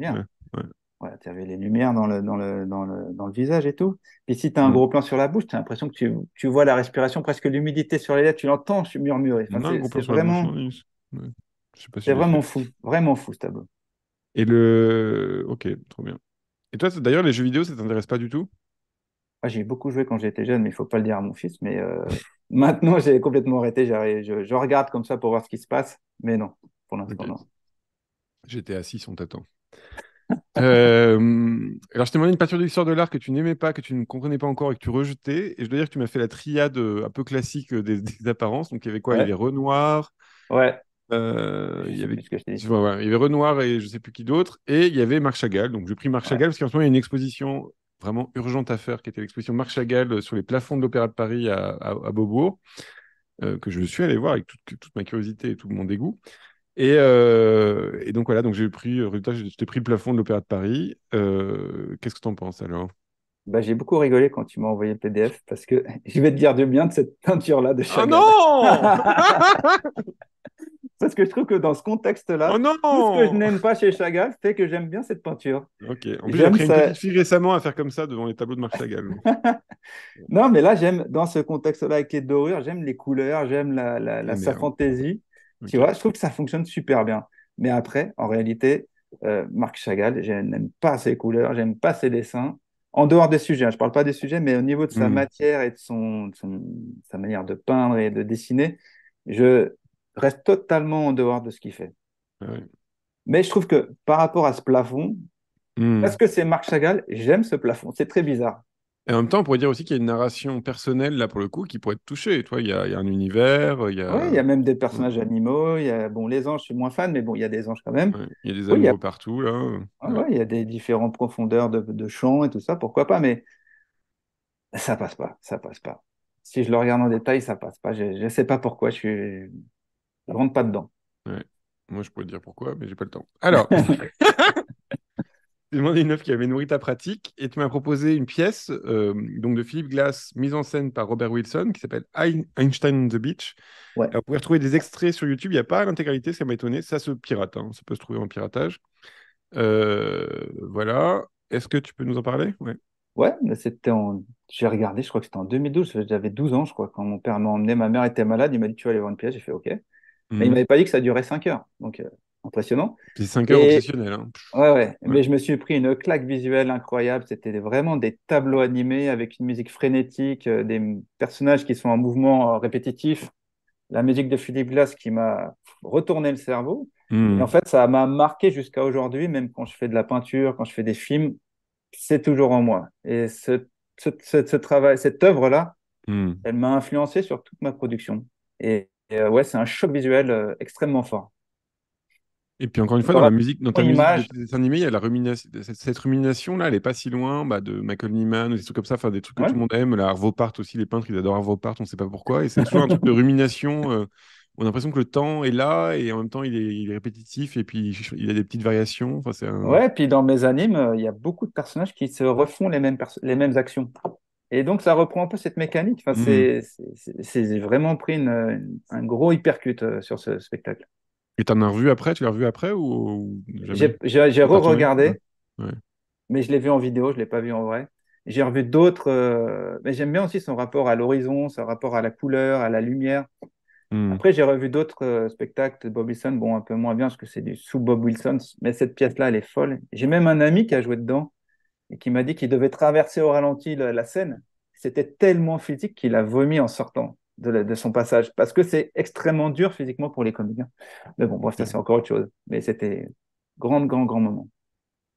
tu avais les lumières dans le, visage et tout. Puis si tu as un mm. gros plan sur la bouche, tu as l'impression que tu, vois la respiration, presque l'humidité sur les lèvres, tu l'entends murmurer. c'est vraiment, fou, vraiment fou ce tableau. Et le. Ok, trop bien. Et toi, d'ailleurs, les jeux vidéo, ça t'intéresse pas du tout ah, J'ai beaucoup joué quand j'étais jeune, mais il faut pas le dire à mon fils. Mais euh, maintenant, j'ai complètement arrêté. Je, regarde comme ça pour voir ce qui se passe, mais non, pour l'instant, non. J'étais assis, on t'attend. Euh, alors, je t'ai demandé une peinture de l'histoire de l'art que tu n'aimais pas, que tu ne comprenais pas encore et que tu rejetais. Et je dois dire que tu m'as fait la triade euh, un peu classique euh, des, apparences. Donc, il y avait quoi Il y avait Renoir. Ouais. il, y avait... il y Renoir et je ne sais plus qui d'autre. Et il y avait Marc Chagall. Donc, j'ai pris Marc Chagall parce qu'en ce moment, il y a une exposition vraiment urgente à faire qui était l'exposition Marc Chagall sur les plafonds de l'Opéra de Paris à, Beaubourg, que je suis allé voir avec toute ma curiosité et tout mon dégoût. Euh, et, donc voilà, donc j'ai pris, euh, j'ai pris le plafond de l'Opéra de Paris. Euh, qu'est-ce que tu en penses alors bah, J'ai beaucoup rigolé quand tu m'as envoyé le PDF parce que je vais te dire du bien de cette peinture-là de ah Chagall. Oh non Parce que je trouve que dans ce contexte-là, oh tout ce que je n'aime pas chez Chagall, c'est que j'aime bien cette peinture. Ok. En plus, j'ai pris une récemment à faire comme ça devant les tableaux de Marc Chagall. non, mais là, j'aime, dans ce contexte-là, avec les dorures, j'aime les couleurs, j'aime la, la, la ah, sa fantaisie je trouve que ça fonctionne super bien. Mais après, en réalité, euh, Marc Chagall, je n'aime pas ses couleurs, j'aime pas ses dessins. En dehors des sujets, hein, je ne parle pas des sujets, mais au niveau de sa hmm. matière et de, son, sa manière de peindre et de dessiner, je reste totalement en dehors de ce qu'il fait. Ah mais je trouve que par rapport à ce plafond, hmm. parce que c'est Marc Chagall, j'aime ce plafond. C'est très bizarre. Et en même temps, on pourrait dire aussi qu'il y a une narration personnelle, là, pour le coup, qui pourrait être touchée. Toi, il y, a un univers. Il y a... Oui, il y a même des personnages animaux. Il y a... Bon, les anges, je suis moins fan, mais bon, il y a des anges quand même. il y a des animaux partout, là. Oui, il y a des différentes profondeurs de, de et tout ça, pourquoi pas, mais ça passe pas, ça passe pas. Si je le regarde en détail, ça passe pas. Je ne sais pas pourquoi, je ne rentre pas dedans. Moi, je pourrais te dire pourquoi, mais j'ai pas le temps. Alors, J'ai demandé une œuvre qui avait nourri ta pratique et tu m'as proposé une pièce euh, donc de Philippe Glass, mise en scène par Robert Wilson, qui s'appelle Einstein on the Beach. vous pouvez retrouver des extraits sur YouTube, il n'y a pas l'intégralité, ça m'a étonné. Ça se pirate, hein, ça peut se trouver en piratage. Euh, voilà. Est-ce que tu peux nous en parler Ouais, c'était en... J'ai regardé, je crois que c'était en 2012, j'avais 12 ans, je crois, quand mon père m'a emmené, ma mère était malade, il m'a dit Tu vas aller voir une pièce, j'ai fait OK. Mais il il mhm. m'avait pas dit que ça durait 5 heures. Donc, euh, impressionnant. C'est 5 heures hein. Ouais, ouais, mais je me suis pris une claque visuelle incroyable. C'était vraiment des tableaux animés avec une musique frénétique, euh, des personnages qui sont en mouvement euh, répétitif. La musique de Philippe Glass qui m'a retourné le cerveau. Hmm. en fait, ça m'a marqué jusqu'à aujourd'hui, même quand je fais de la peinture, quand je fais des films, c'est toujours en moi. Et ce, travail, cette œuvre-là, hmm. elle m'a influencé sur toute ma production. Et, euh, ouais, c'est un choc visuel extrêmement fort. Et puis encore une fois, dans la musique, dans ta musique animés, il y a la cette, rumination là, elle est pas si loin bah, de Michael ou des trucs comme ça, enfin des trucs que tout le monde aime. La Arvo aussi, les peintres ils adorent Arvo Part, on sait pas pourquoi. Et c'est toujours un truc de rumination. Euh, on a l'impression que le temps est là et en même temps il est, répétitif et puis il y a des petites variations. Enfin, c'est Ouais, puis dans mes animes, euh, il y a beaucoup de personnages qui se refont les mêmes, les mêmes actions. Et donc, ça reprend un peu cette mécanique. Enfin, mmh. c'est C'est vraiment pris un gros hypercute euh, sur ce spectacle. Et t'en as revu après Tu l'as revu après ou, J'ai re-regardé, mais je l'ai vu en vidéo, je ne l'ai pas vu en vrai. J'ai revu d'autres, euh, mais j'aime bien aussi son rapport à l'horizon, son rapport à la couleur, à la lumière. Hmm. Après, j'ai revu d'autres euh, spectacles de Bob Wilson, bon, un peu moins bien parce que c'est du sous Bob Wilson, mais cette pièce-là, elle est folle. J'ai même un ami qui a joué dedans et qui m'a dit qu'il devait traverser au ralenti la, la scène. C'était tellement physique qu'il a vomi en sortant de, son passage, parce que c'est extrêmement dur physiquement pour les comédiens. Hein. Mais bon, bref, ça c'est encore autre chose. Mais c'était grand, grand, grand moment.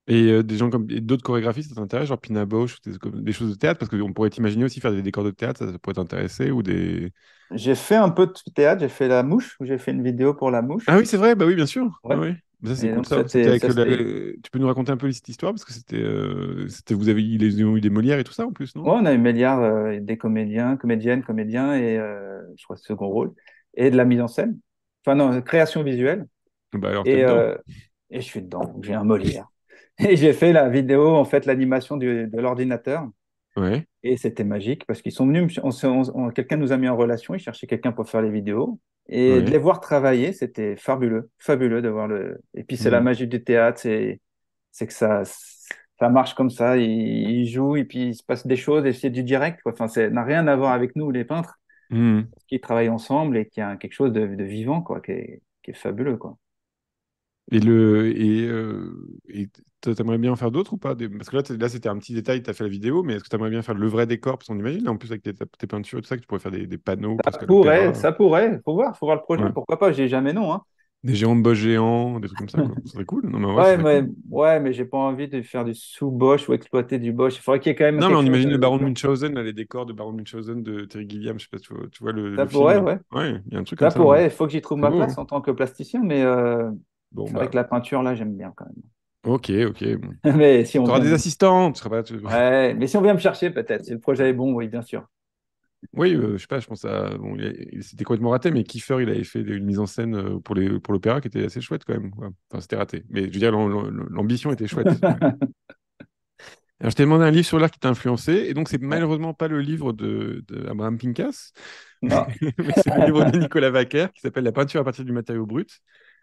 Et euh, des gens comme d'autres chorégraphistes, ça t'intéresse, genre Pina Bausch, des, choses de théâtre, parce qu'on pourrait t'imaginer aussi faire des décors de théâtre, ça, pourrait t'intéresser ou des. J'ai fait un peu de théâtre, j'ai fait La Mouche, où j'ai fait une vidéo pour La Mouche. Ah oui, c'est vrai, bah oui, bien sûr. Ouais. Tu peux nous raconter un peu cette histoire Parce que c'était, euh, vous avez ils eu des Molières et tout ça en plus, non Oui, on a eu Molière, euh, des comédiens, comédiennes, comédiens, et euh, je crois second rôle, et de la mise en scène. Enfin, non, création visuelle. Bah, et, je suis dedans, j'ai un Molière. et j'ai fait la vidéo, en fait, l'animation de l'ordinateur. Et c'était magique parce qu'ils sont venus, quelqu'un nous a mis en relation, il cherchait quelqu'un pour faire les vidéos. Et de les voir travailler, c'était fabuleux, fabuleux de voir le. Et puis c'est la mm. magie du théâtre, c'est c'est que ça ça marche comme ça. Ils, jouent et puis il se passe des choses et c'est du direct. Enfin, ça n'a rien à voir avec nous les peintres, mm. qui travaillent ensemble et qui a quelque chose de, vivant, quoi, qui est, qui est fabuleux, quoi. Et le et, euh, t'aimerais bien en faire d'autres ou pas Parce que là, là c'était un petit détail, tu as fait la vidéo, mais est-ce que tu aimerais bien faire le vrai décor Parce qu'on imagine, en plus, avec tes, tes, peintures et tout ça, que tu pourrais faire des, des panneaux. Ça pourrait, ça pourrait. Faut voir, faut voir le projet. Pourquoi pas J'ai jamais non. Hein. Des géants de Bosch géants, des trucs comme ça. Quoi. Ce serait cool. Non, ouais, mais, ouais, mais j'ai pas envie de faire du sous-Bosch ou exploiter du Bosch. Il faudrait qu'il y ait quand même. Non, mais on imagine le baron Munchausen, les décors de baron Munchausen de Terry Gilliam. Je sais pas tu vois, le. Ça pourrait, ouais. il y a un truc ça comme Il faut que j'y trouve ma place en tant que plasticien, mais. Euh, c'est Avec bah. la peinture, là, j'aime bien quand même. Ok, ok. mais si on auras des assistants, pas. mais si on vient me chercher, peut-être. Si le projet est bon, oui, bien sûr. Oui, euh, je sais pas, je pense à. c'était complètement raté, mais Kiefer, il avait fait une mise en scène euh, pour, l'opéra qui était assez chouette quand même. Enfin, c'était raté. Mais je veux dire, l'ambition était chouette. Alors, je t'ai demandé un livre sur l'art qui t'a influencé, et donc c'est malheureusement pas le livre de, Pinkas, mais c'est le livre de Nicolas Vaquer qui s'appelle La peinture à partir du matériau brut.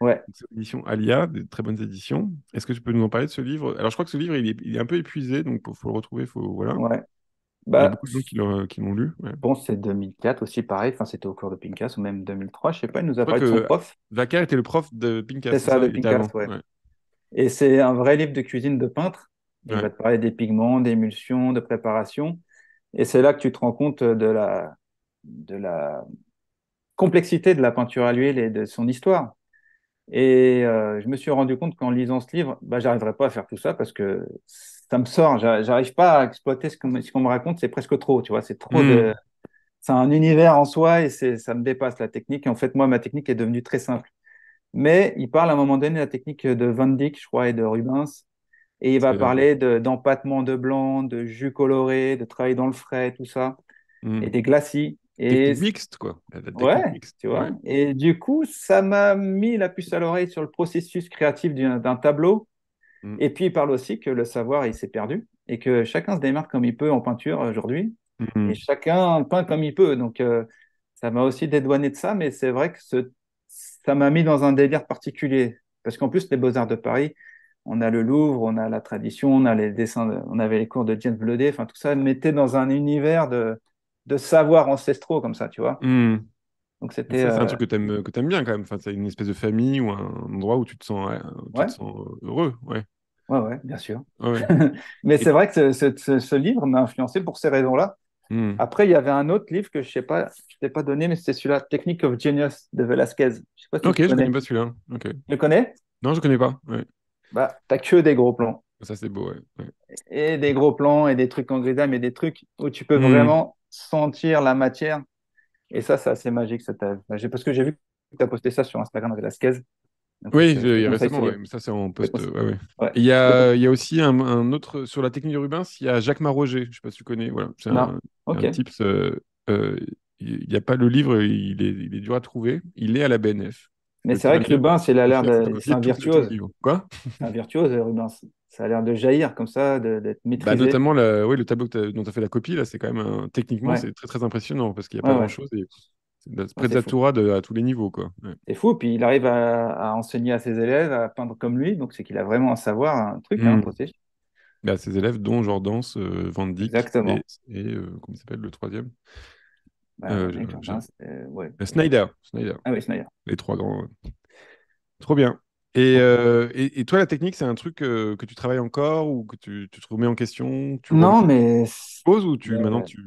Ouais. C'est Alia, des très bonnes éditions. Est-ce que tu peux nous en parler de ce livre Alors, je crois que ce livre, il est, un peu épuisé, donc il faut le retrouver. voilà. il y a bah, beaucoup de gens qui l'ont lu. Bon, c'est 2004 aussi, pareil. Enfin, c'était au cours de Pincas ou même 2003, je ne sais pas. Il nous a parlé de son prof. Vaca était le prof de Pincas. C'est ça, de Pincas, ouais. Et c'est un vrai livre de cuisine de peintre. Il va te parler des pigments, d'émulsions, de préparation. Et c'est là que tu te rends compte de la, de la complexité de la peinture à l'huile et de son histoire. Et euh, je me suis rendu compte qu'en lisant ce livre, bah, j'arriverais pas à faire tout ça parce que ça me sort. J'arrive pas à exploiter ce qu'on me raconte. C'est presque trop, tu vois. C'est hmm. C'est un univers en soi et ça me dépasse la technique. Et en fait, moi, ma technique est devenue très simple. Mais il parle à un moment donné de la technique de Van Dyck, je crois, et de Rubens. Et il va parler d'empattement de, blanc, de jus coloré, de travail dans le frais, tout ça, hmm. et des glacis. Et mixte, quoi. ouais, tu vois. Et du coup, ça m'a mis la puce à l'oreille sur le processus créatif d'un tableau. Mm. Et puis, il parle aussi que le savoir, il s'est perdu et que chacun se démarre comme il peut en peinture aujourd'hui. Mm. Et chacun peint comme il peut. Donc, euh, ça m'a aussi dédouané de ça, mais c'est vrai que ce, ça m'a mis dans un délire particulier. Parce qu'en plus, les Beaux-Arts de Paris, on a le Louvre, on a la tradition, on a les dessins, on avait les cours de James Bleudet, enfin, tout ça mettait dans un univers de, de savoir ancestraux comme ça, tu vois. Hmm. Donc c'était. C'est un euh, truc que t'aimes aimes bien quand même. Enfin, c'est une espèce de famille ou un endroit où tu te sens, euh, euh, heureux, ouais. Ouais, ouais, bien sûr. Mais c'est vrai que ce, livre m'a influencé pour ces raisons-là. Hmm. Après, il y avait un autre livre que je sais pas, je t'ai pas donné, mais c'était celui-là, Technique of Genius de Velasquez. Je sais pas si ok, je connais, connais pas celui-là. Tu le connais Non, je connais pas. Ouais. Bah, t'as que des gros plans. Ça, c'est beau, ouais. Et des gros plans et des trucs en grisaille, mais des trucs où tu peux hmm. vraiment sentir la matière. Et ça, c'est assez magique, cette euh, Parce que j'ai vu que tu as posté ça sur Instagram, la Lasquez oui, il y a récemment, ça c'est en post euh, Il, y a, aussi un, autre, sur la technique de Rubens, il y a Jacques Maroger, je ne sais pas si tu connais, voilà, c'est un, type, euh, il n'y a pas le livre, il est, dur à trouver, il est à la BNF, mais c'est vrai que Rubens, c'est l'air un virtuose. Quoi Un virtuose, Rubens. Ça a l'air de jaillir comme ça, d'être bah, maîtrisé. notamment oui, le tableau dont tu as fait la copie, là, c'est quand même techniquement, c'est très très impressionnant parce qu'il n'y a pas grand-chose. Et... Près de la tourade à tous les niveaux. quoi. C'est fou, puis il arrive à, enseigner à ses élèves, à peindre comme lui, donc c'est qu'il a vraiment un savoir, un truc mmh. hein, à hmm. bah, ses élèves, dont Jordan, euh, Exactement. et, euh, comment s'appelle le troisième Snyder, Les trois grands. Euh, trop bien. Euh, et, et, toi, la technique, c'est un truc euh, que tu travailles encore ou que tu, te remets en question tu Non, mais. Pose ou tu, maintenant tu,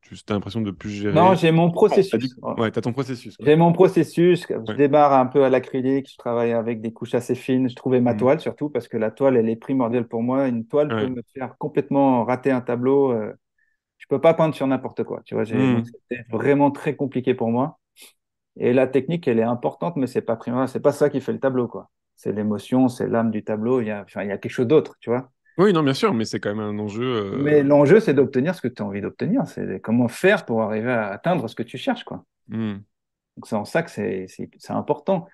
tu as l'impression de plus gérer Non, j'ai mon processus. Ah, tu ton processus. J'ai mon processus. Je débarre un peu à l'acrylique, je travaille avec des couches assez fines. Je trouvais ma mmh. toile surtout parce que la toile, elle est primordiale pour moi. Une toile peut me faire complètement rater un tableau je peux pas peindre sur n'importe quoi. Tu vois, hmm. vraiment très compliqué pour moi. Et la technique, elle est importante, mais c'est pas primaire. C'est pas ça qui fait le tableau, quoi. C'est l'émotion, c'est l'âme du tableau. Il y a, il y a quelque chose d'autre, tu vois. Oui, non, bien sûr, mais c'est quand même un enjeu. Euh, mais l'enjeu, c'est d'obtenir ce que tu as envie d'obtenir. C'est comment faire pour arriver à atteindre ce que tu cherches, quoi. Hmm. Donc c'est en ça que c'est important.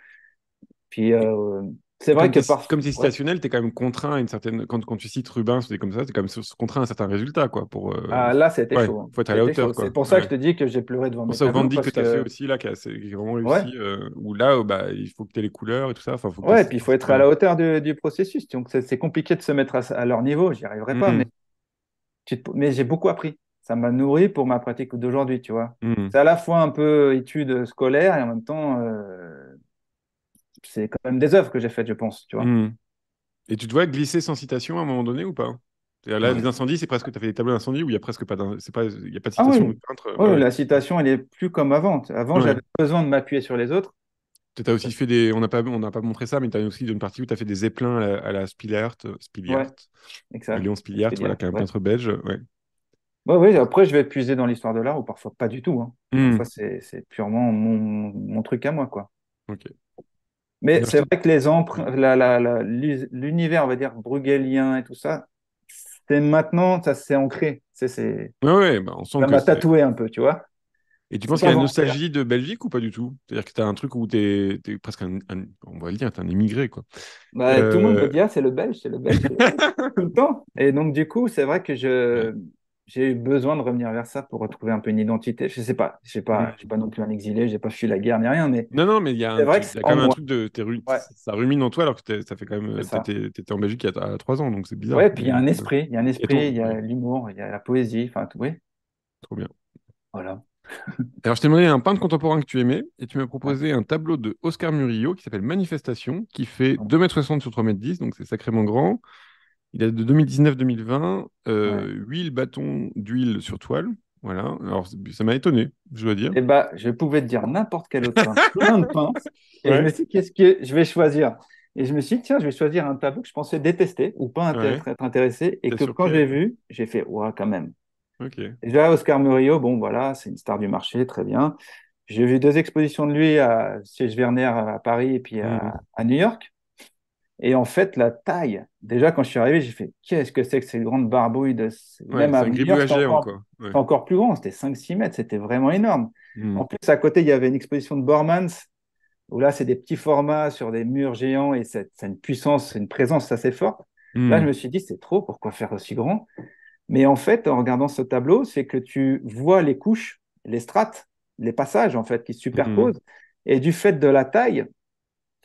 Puis euh, c'est vrai que parfois... comme c'est citationnel, tu es quand même contraint à une certaine. Quand, quand tu cites Rubin, c'est comme ça, tu es quand même contraint à un certain résultat. Quoi, pour, euh, Ah là, c'était chaud. Hein. faut être à la hauteur. C'est pour ça que je te dis que j'ai pleuré devant mes C'est que tu as fait aussi, là, qui a vraiment réussi, euh, où là, oh, bah, il faut que tu aies les couleurs et tout ça. ouais, et puis il faut être à la hauteur du processus. Donc c'est compliqué de se mettre à, leur niveau, j'y arriverai pas, mais, j'ai beaucoup appris. Ça m'a nourri pour ma pratique d'aujourd'hui, tu vois. Mm. C'est à la fois un peu étude scolaire et en même temps. Euh, c'est quand même des œuvres que j'ai faites, je pense, tu vois. Hmm. Et tu te glisser sans citation à un moment donné ou pas Là, les incendies, c'est presque, tu as fait des tableaux d'incendie où il n'y a presque pas, c'est pas, il y a pas de ah citation de peintre. Oh, euh, la citation, elle est plus comme avant. Avant, j'avais besoin de m'appuyer sur les autres. Tu as aussi fait des, on n'a pas, on pas montré ça, mais tu as aussi une partie où tu as fait des éplins à la, à la euh, Léon Spiliart, voilà, qui est un peintre belge. Ouais. oui, après, je vais puiser dans l'histoire de l'art ou parfois pas du tout. Hein. Hmm. c'est purement mon, mon, truc à moi. Quoi. Ok. Mais c'est vrai que les l'univers, on va dire, bruguelien et tout ça, c'est maintenant, ça s'est ancré. C'est, ouais, bah, on sent ça m'a tatoué un peu, tu vois. Et tu penses qu'il y a une nostalgie de Belgique ou pas du tout C'est-à-dire que tu as un truc où tu es, presque un, on va le dire, es un immigré quoi. Bah, tout le monde euh. me dit ah, c'est le Belge, c'est le Belge, tout le temps. Et donc du coup, c'est vrai que je, j'ai eu besoin de revenir vers ça pour retrouver un peu une identité. Je sais pas, je sais pas, mm. je suis pas non plus un exilé, j'ai pas fui la guerre ni rien, mais non, non, mais il y a, quand même un truc de ça rumine en toi alors que ça fait quand même, t'étais en Belgique il y a trois ans, donc c'est bizarre. Ouais, puis il y a un euh, esprit, il y a un esprit, il y a l'humour, il y a la poésie, enfin tout, oui. Trop bien. Voilà. Alors, je t'ai demandé un peintre contemporain que tu aimais et tu m'as proposé un tableau de Oscar Murillo qui s'appelle Manifestation, qui fait 2m60 sur 3m10, donc c'est sacrément grand. Il est de 2019-2020 euh, d'huile sur toile. Voilà. Alors, ça m'a étonné, je dois dire. Eh ben, je pouvais te dire n'importe quel autre plein de pain. Et je me suis dit, qu'est-ce que je vais choisir Et je me suis dit, tiens, je vais choisir un tableau que je pensais détester ou pas être intéressé. Et que quand j'ai vu, j'ai fait, ouais, quand même. ok Et là, Oscar Murillo, bon, voilà, c'est une star du marché, très bien. J'ai vu deux expositions de lui à, Siège Werner à Paris et puis à hmm. New York. Et en fait, la taille, déjà quand je suis arrivé, j'ai fait qu'est-ce que c'est que ces grandes barbouilles de... Même à encore... plus grand, c'était 5-6 mètres, c'était vraiment énorme. Hmm. En plus, à côté, il y avait une exposition de Bormans, où là, c'est des petits formats sur des murs géants et c'est une puissance, une présence assez forte. Hmm. Là, je me suis dit, c'est trop, pourquoi faire aussi grand Mais en fait, en regardant ce tableau, c'est que tu vois les couches, les strates, les passages, en fait, qui se superposent. Hmm. Et du fait de la taille,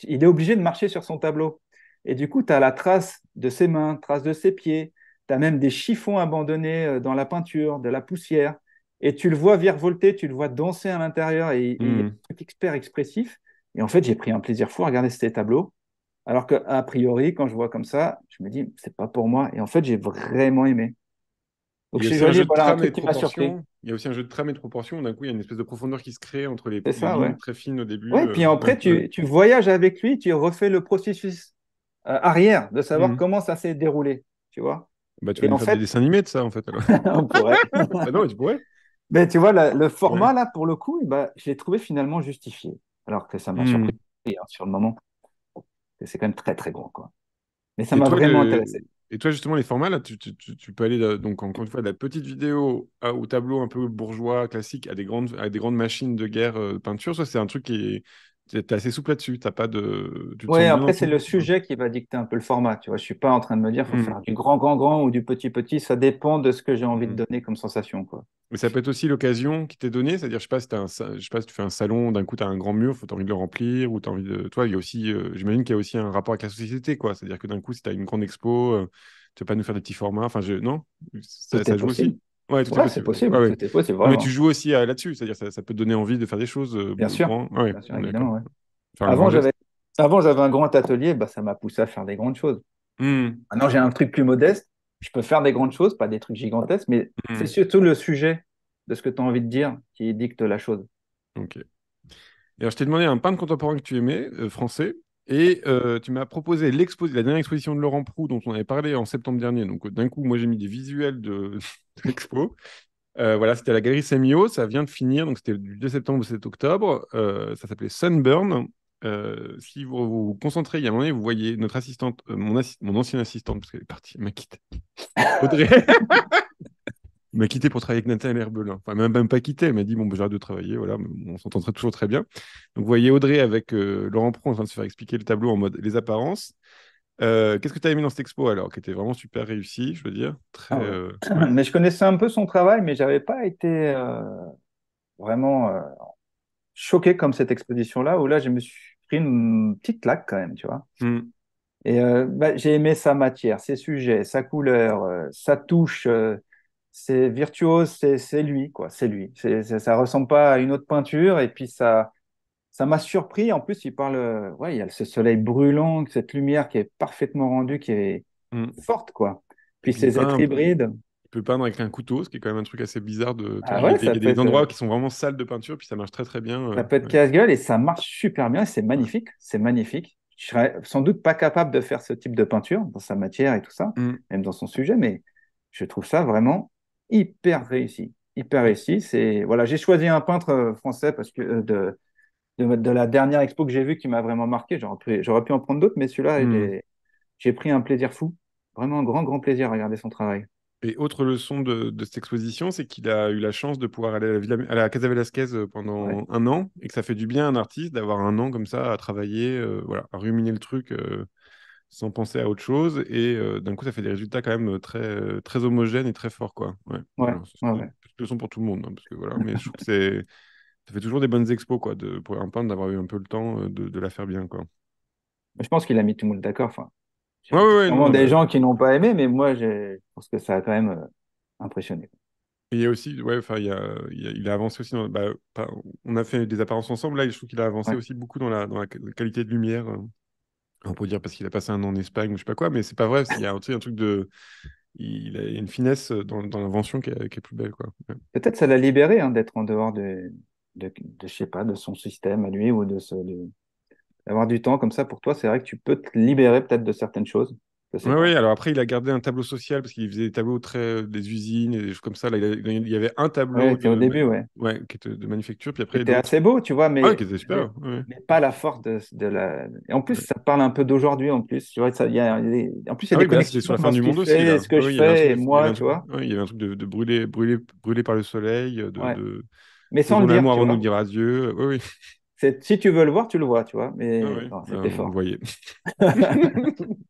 il est obligé de marcher sur son tableau. Et du coup, tu as la trace de ses mains, trace de ses pieds, tu as même des chiffons abandonnés euh, dans la peinture, de la poussière. Et tu le vois virevolter, tu le vois danser à l'intérieur et, il hmm. un expert expressif. Et en fait, j'ai pris un plaisir fou à regarder ces tableaux. Alors qu'a priori, quand je vois comme ça, je me dis, c'est pas pour moi. Et en fait, j'ai vraiment aimé. il y, a aussi un jeu de trame et de proportion. D'un coup, il y a une espèce de profondeur qui se crée entre les, ça, très fines au début. Et puis euh, après, tu, voyages avec lui, tu refais le processus euh, arrière de savoir mhm. comment ça s'est déroulé, tu vois. Bah, tu vas faire fait... des dessins animés de ça, en fait. on pourrait. Bah non, tu pourrais. Mais tu vois, le format, là, pour le coup, eh ben, je l'ai trouvé finalement justifié. Alors que ça m'a hmm. surpris hein, sur le moment. C'est quand même très, très grand, quoi. Mais ça m'a vraiment intéressé. Et toi, justement, les formats, là, tu, peux aller, euh, donc, encore une fois, de la petite vidéo au euh, tableau un peu bourgeois, classique, à des grandes, à des grandes machines de guerre peinture. Ça, c'est un truc qui est, tu es assez souple là-dessus, t'as pas de. Oui, après, c'est le sujet qui va dicter un peu le format. Tu vois, je suis pas en train de me dire faut hmm. faire du grand, grand, grand ou du petit, petit. Ça dépend de ce que j'ai envie de hmm. donner comme sensation. Quoi. Mais ça peut être aussi l'occasion qui t'est donnée. C'est-à-dire, je sais pas, si un, je sais pas si tu fais un salon, d'un coup, tu as un grand mur, faut as envie de le remplir ou tu envie de. Toi, il y a aussi. Euh, j'imagine qu'il y a aussi un rapport avec la société, quoi. C'est-à-dire que d'un coup, si tu as une grande expo, euh, tu tu veux pas nous faire des petits formats. Enfin, je... non, ça, joue aussi. Ouais, c'est possible. mais tu joues aussi là-dessus, c'est-à-dire ça, peut donner envie de faire des choses. Euh, Bien sûr. évidemment, Avant, j'avais un grand atelier, bah, ça m'a poussé à faire des grandes choses. Mmh. Maintenant, j'ai un truc plus modeste, je peux faire des grandes choses, pas des trucs gigantesques, mais mmh. c'est surtout le sujet de ce que tu as envie de dire qui dicte la chose. Ok. Et alors, je t'ai demandé un peintre contemporain que tu aimais, euh, français. Et euh, tu m'as proposé la dernière exposition de Laurent Prou dont on avait parlé en septembre dernier. Donc euh, d'un coup, moi j'ai mis des visuels de, l'expo. Euh, voilà, c'était à la galerie Semio, ça vient de finir, donc c'était du 2 septembre au 7 octobre. ça s'appelait Sunburn. si vous, vous concentrez, il y a un moment vous voyez notre assistante, mon, mon, ancienne assistante, parce qu'elle est partie, elle m'a quitté. Audrey. Il m'a quitté pour travailler avec Nathalie Herbelin. Enfin, même, même pas quitté, elle m'a dit Bon, bah, j'arrête de travailler, voilà, on s'entendrait toujours très bien. Donc, vous voyez Audrey avec euh, Laurent Pro en train de se faire expliquer le tableau en mode les apparences. Euh, qu'est-ce que tu as aimé dans cette expo alors, qui était vraiment super réussie, je veux dire très, euh, Mais je connaissais un peu son travail, mais j'avais pas été vraiment choqué comme cette exposition-là, où là, je me suis pris une petite claque quand même, tu vois. Hmm. Et bah, j'ai aimé sa matière, ses sujets, sa couleur, sa touche, c'est virtuose, c'est lui, quoi. C'est lui. Ça ne ça ressemble pas à une autre peinture. Et puis ça, ça m'a surpris. En plus, il parle, euh, ouais, il y a ce soleil brûlant, cette lumière qui est parfaitement rendue, qui est mm. forte, quoi. Puis ces êtres hybrides. Il peut peindre avec un couteau, ce qui est quand même un truc assez bizarre. De... Ah il y a des, endroits euh, qui sont vraiment sales de peinture, puis ça marche très très bien. Ça euh, peut être casse-gueule et ça marche super bien. C'est magnifique, c'est magnifique. Je serais sans doute pas capable de faire ce type de peinture dans sa matière et tout ça, mm. même dans son sujet, mais je trouve ça vraiment hyper réussi. Hyper réussi. C'est, voilà, j'ai choisi un peintre euh, français parce que euh, de, de, la dernière expo que j'ai vue qui m'a vraiment marqué. J'aurais pu, j'aurais pu en prendre d'autres, mais celui-là, hmm. j'ai pris un plaisir fou. Vraiment un grand, grand plaisir à regarder son travail. Et autre leçon de, cette exposition, c'est qu'il a eu la chance de pouvoir aller à la, Casa Velasquez euh, pendant un an et que ça fait du bien à un artiste d'avoir un an comme ça à travailler, voilà, à ruminer le truc sans penser à autre chose. Et euh, d'un coup, ça fait des résultats quand même euh, très, euh, très homogènes et très forts. Quoi. Ouais. une pour tout le monde. Hein, parce que, voilà, mais je trouve que c'est, ça fait toujours des bonnes expos quoi, de, pour un peintre d'avoir eu un peu le temps de, la faire bien. Quoi. Je pense qu'il a mis tout le monde d'accord. Enfin, ouais, ouais, des gens qui n'ont pas aimé, mais moi, je pense que ça a quand même impressionné. il y a aussi, ouais, enfin, il, a, il avancé aussi. Dans, bah, on a fait des apparences ensemble. Là, je trouve qu'il a avancé aussi beaucoup dans la, dans la qualité de lumière. Hein on peut dire parce qu'il a passé un an en Espagne ou je sais pas quoi, mais c'est pas vrai. Il y a un, truc de. Il a une finesse dans, l'invention qui, est plus belle. quoi. Peut-être ça l'a libéré hein, d'être en dehors de, de, je sais pas, de son système à lui ou de, du temps comme ça pour toi. C'est vrai que tu peux te libérer peut-être de certaines choses oui, ouais, alors après, il a gardé un tableau social parce qu'il faisait des tableaux très euh, des usines et des choses comme ça. Là, il y avait un ah tableau. Ouais, de, au début, ouais. ouais. qui était de manufacture. Puis après, c'était assez beau, tu vois, mais, qui était super, mais, pas la force de, de la. Et en plus, ça parle un peu d'aujourd'hui en plus. Tu vois, ça, y a, y a... en plus, il y a ah des oui, bah sur la fin du monde aussi. Là. Ce que je fais et moi, tu vois. Oui, Il y avait un truc de, de brûlé, brûlé, brûlé par le soleil, euh, de. Mais sans le dire. avant de nous dire adieu. Oui, oui si tu veux le voir, tu le vois, tu vois. Mais ah c'était fort. Vous voyez.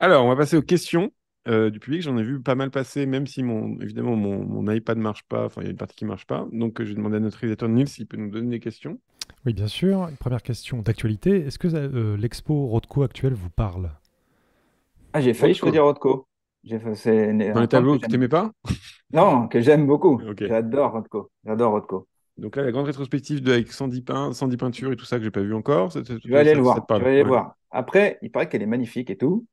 Alors, on va passer aux questions euh, du public. J'en ai vu pas mal passer, même si mon, évidemment mon, iPad ne marche pas. Enfin, il y a une partie qui ne marche pas. Donc, euh, je vais demander à notre réalisateur Nils s'il peut nous donner des questions. Oui, bien sûr. Une première question d'actualité. Est-ce que euh, l'expo Rodco actuelle vous parle Ah, j'ai failli choisir Rodco. Dans les tableaux que tu n'aimais pas Non, que j'aime beaucoup. J'adore Rodco. J'adore Donc là, la grande rétrospective de, avec 110, 110 peintures et tout ça que j'ai pas vu encore. Je vais aller le voir. Je vais aller voir. Après, il paraît qu'elle est magnifique et tout.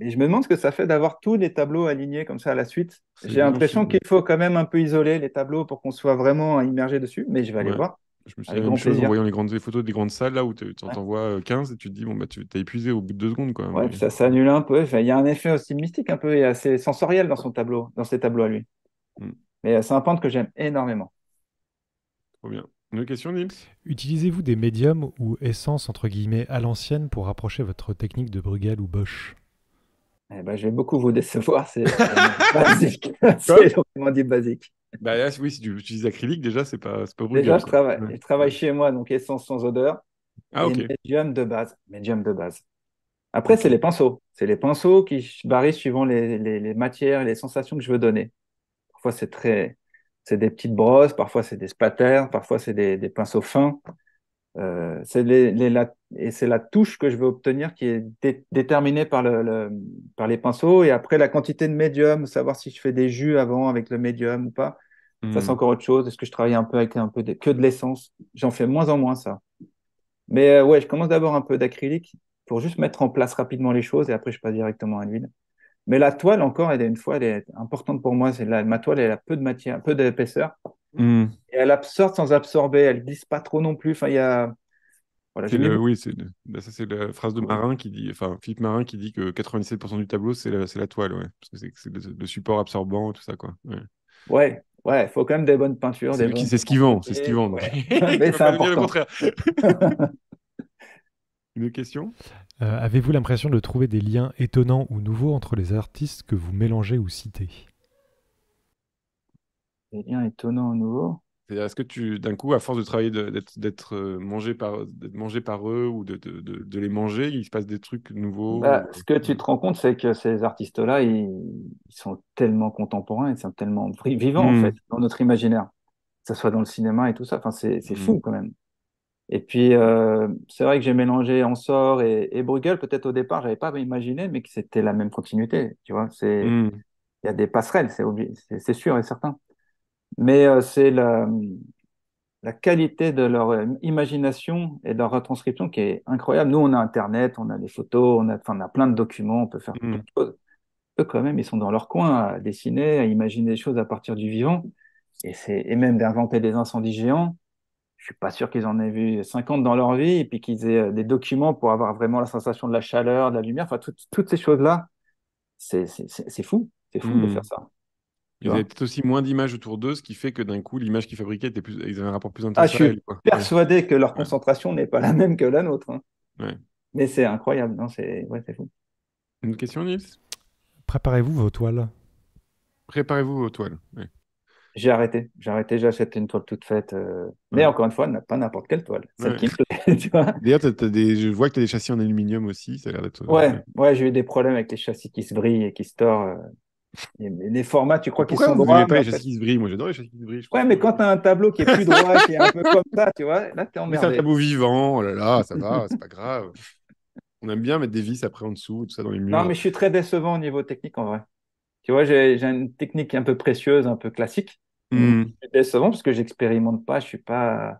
Et je me demande ce que ça fait d'avoir tous les tableaux alignés comme ça à la suite. J'ai l'impression qu'il faut quand même un peu isoler les tableaux pour qu'on soit vraiment immergé dessus, mais je vais aller voir. Je me suis dit la même chose en voyant les grandes photos des grandes salles là où tu en vois 15 et tu te dis bon bah tu t'es épuisé au bout de deux secondes quoi. ça s'annule un peu. il y a un effet aussi mystique un peu et assez sensoriel dans son tableau, dans ses tableaux à lui. Mm. Mais euh, c'est un peintre que j'aime énormément. Trop bien. Une question, Nils Utilisez-vous des médiums ou essences entre guillemets à l'ancienne pour rapprocher votre technique de Bruegel ou Bosch eh ben, Je vais beaucoup vous décevoir, c'est basique. c'est vraiment dit basique. Bah, oui, si tu utilises acrylique, déjà, c'est pas, pas Bruegel. Déjà, je travaille, je travaille, chez moi, donc essence sans odeur. Ah, ok. Médium de base. Médium de base. Après, c'est les pinceaux. C'est les pinceaux qui varient suivant les, les matières et les sensations que je veux donner. Parfois, c'est très c'est des petites brosses, parfois c'est des spatters, parfois c'est des, pinceaux fins. Euh, c'est les, la, et c'est la touche que je veux obtenir qui est déterminée par, les pinceaux. Et après, la quantité de médium, savoir si je fais des jus avant avec le médium ou pas. Ça, c'est hmm. encore autre chose. Est-ce que je travaille un peu avec un peu de, que de l'essence J'en fais moins en moins, ça. Mais euh, ouais, je commence d'abord un peu d'acrylique pour juste mettre en place rapidement les choses et après, je passe directement à l'huile. Mais la toile, encore, elle une fois, elle est importante pour moi. C'est ma toile, elle a peu de matière, peu d'épaisseur. Hmm. Et elle absorbe sans absorber, elle glisse pas trop non plus. Enfin, il y a. Voilà, oui, c'est bah, ça, c'est la phrase de Marin qui dit, enfin, Philippe Marin qui dit que 97% du tableau, c'est la, c'est la toile, ouais. Parce que c'est, le, support absorbant, tout ça, quoi. Ouais. ouais. Ouais, faut quand même des bonnes peintures. C'est, c'est ce qu'ils vend, c'est ce qu'ils vend. Mais c'est important. question euh, Avez-vous l'impression de trouver des liens étonnants ou nouveaux entre les artistes que vous mélangez ou citez Des liens étonnants ou nouveaux C'est-à-dire, est-ce que tu, d'un coup, à force de travailler, d'être euh, mangé, par, mangé par eux ou de, les manger, il se passe des trucs nouveaux bah, Ce que tu te rends compte, c'est que ces artistes-là, ils, sont tellement contemporains, ils sont tellement vivants, en hmm. fait, dans notre imaginaire, que ce soit dans le cinéma et tout ça. Enfin, c'est hmm. fou quand même. Et puis, euh, c'est vrai que j'ai mélangé Ensor et, et Bruegel. Peut-être au départ, je n'avais pas imaginé, mais que c'était la même continuité. Tu vois, c'est hmm. il y a des passerelles, c'est c'est sûr et certain. Mais euh, c'est la, qualité de leur euh, imagination et de leur retranscription qui est incroyable. Nous, on a Internet, on a des photos, on a, on a plein de documents, on peut faire hmm. plein de choses. Eux, quand même, ils sont dans leur coin à dessiner, à imaginer des choses à partir du vivant. Et, et même d'inventer des incendies géants je suis pas sûr qu'ils en aient vu 50 dans leur vie et puis qu'ils aient euh, des documents pour avoir vraiment la sensation de la chaleur, de la lumière, enfin toutes ces choses-là. C'est fou, c'est fou de hmm. faire ça. Ils avaient peut-être aussi moins d'images autour d'eux, ce qui fait que d'un coup, l'image qu'ils fabriquaient, était plus... ils avaient un rapport plus ah, intéressant. persuadé que leur concentration n'est pas la même que la nôtre. Hein. Mais c'est incroyable, non c'est fou. Une question, Nils Préparez-vous vos toiles. Préparez-vous vos toiles, oui j'ai arrêté. J'ai arrêté, j'ai acheté une toile toute faite. Euh, mais encore une fois, pas n'importe quelle toile. Celle qui plaît, tu vois. D'ailleurs, des... je vois que tu as des châssis en aluminium aussi. Ça a l'air d'être. Euh, ouais, ouais j'ai eu des problèmes avec les châssis qui se brillent et qui se tordent. Euh, les formats, tu crois qu'ils sont droits pas les châssis qui se brillent Moi, j'adore les châssis qui se brillent. Ouais, mais quand tu as un tableau qui est plus droit, qui est un peu comme ça, tu vois, là, tu t'es emmerdé. C'est un tableau vivant, oh là là, ça va, c'est pas grave. On aime bien mettre des vis après en dessous, tout ça dans les murs. Non, mais je suis très décevant au niveau technique en vrai. Tu vois, j'ai une technique un peu précieuse, un peu classique. Mmh. C'est décevant parce que j'expérimente pas, je suis pas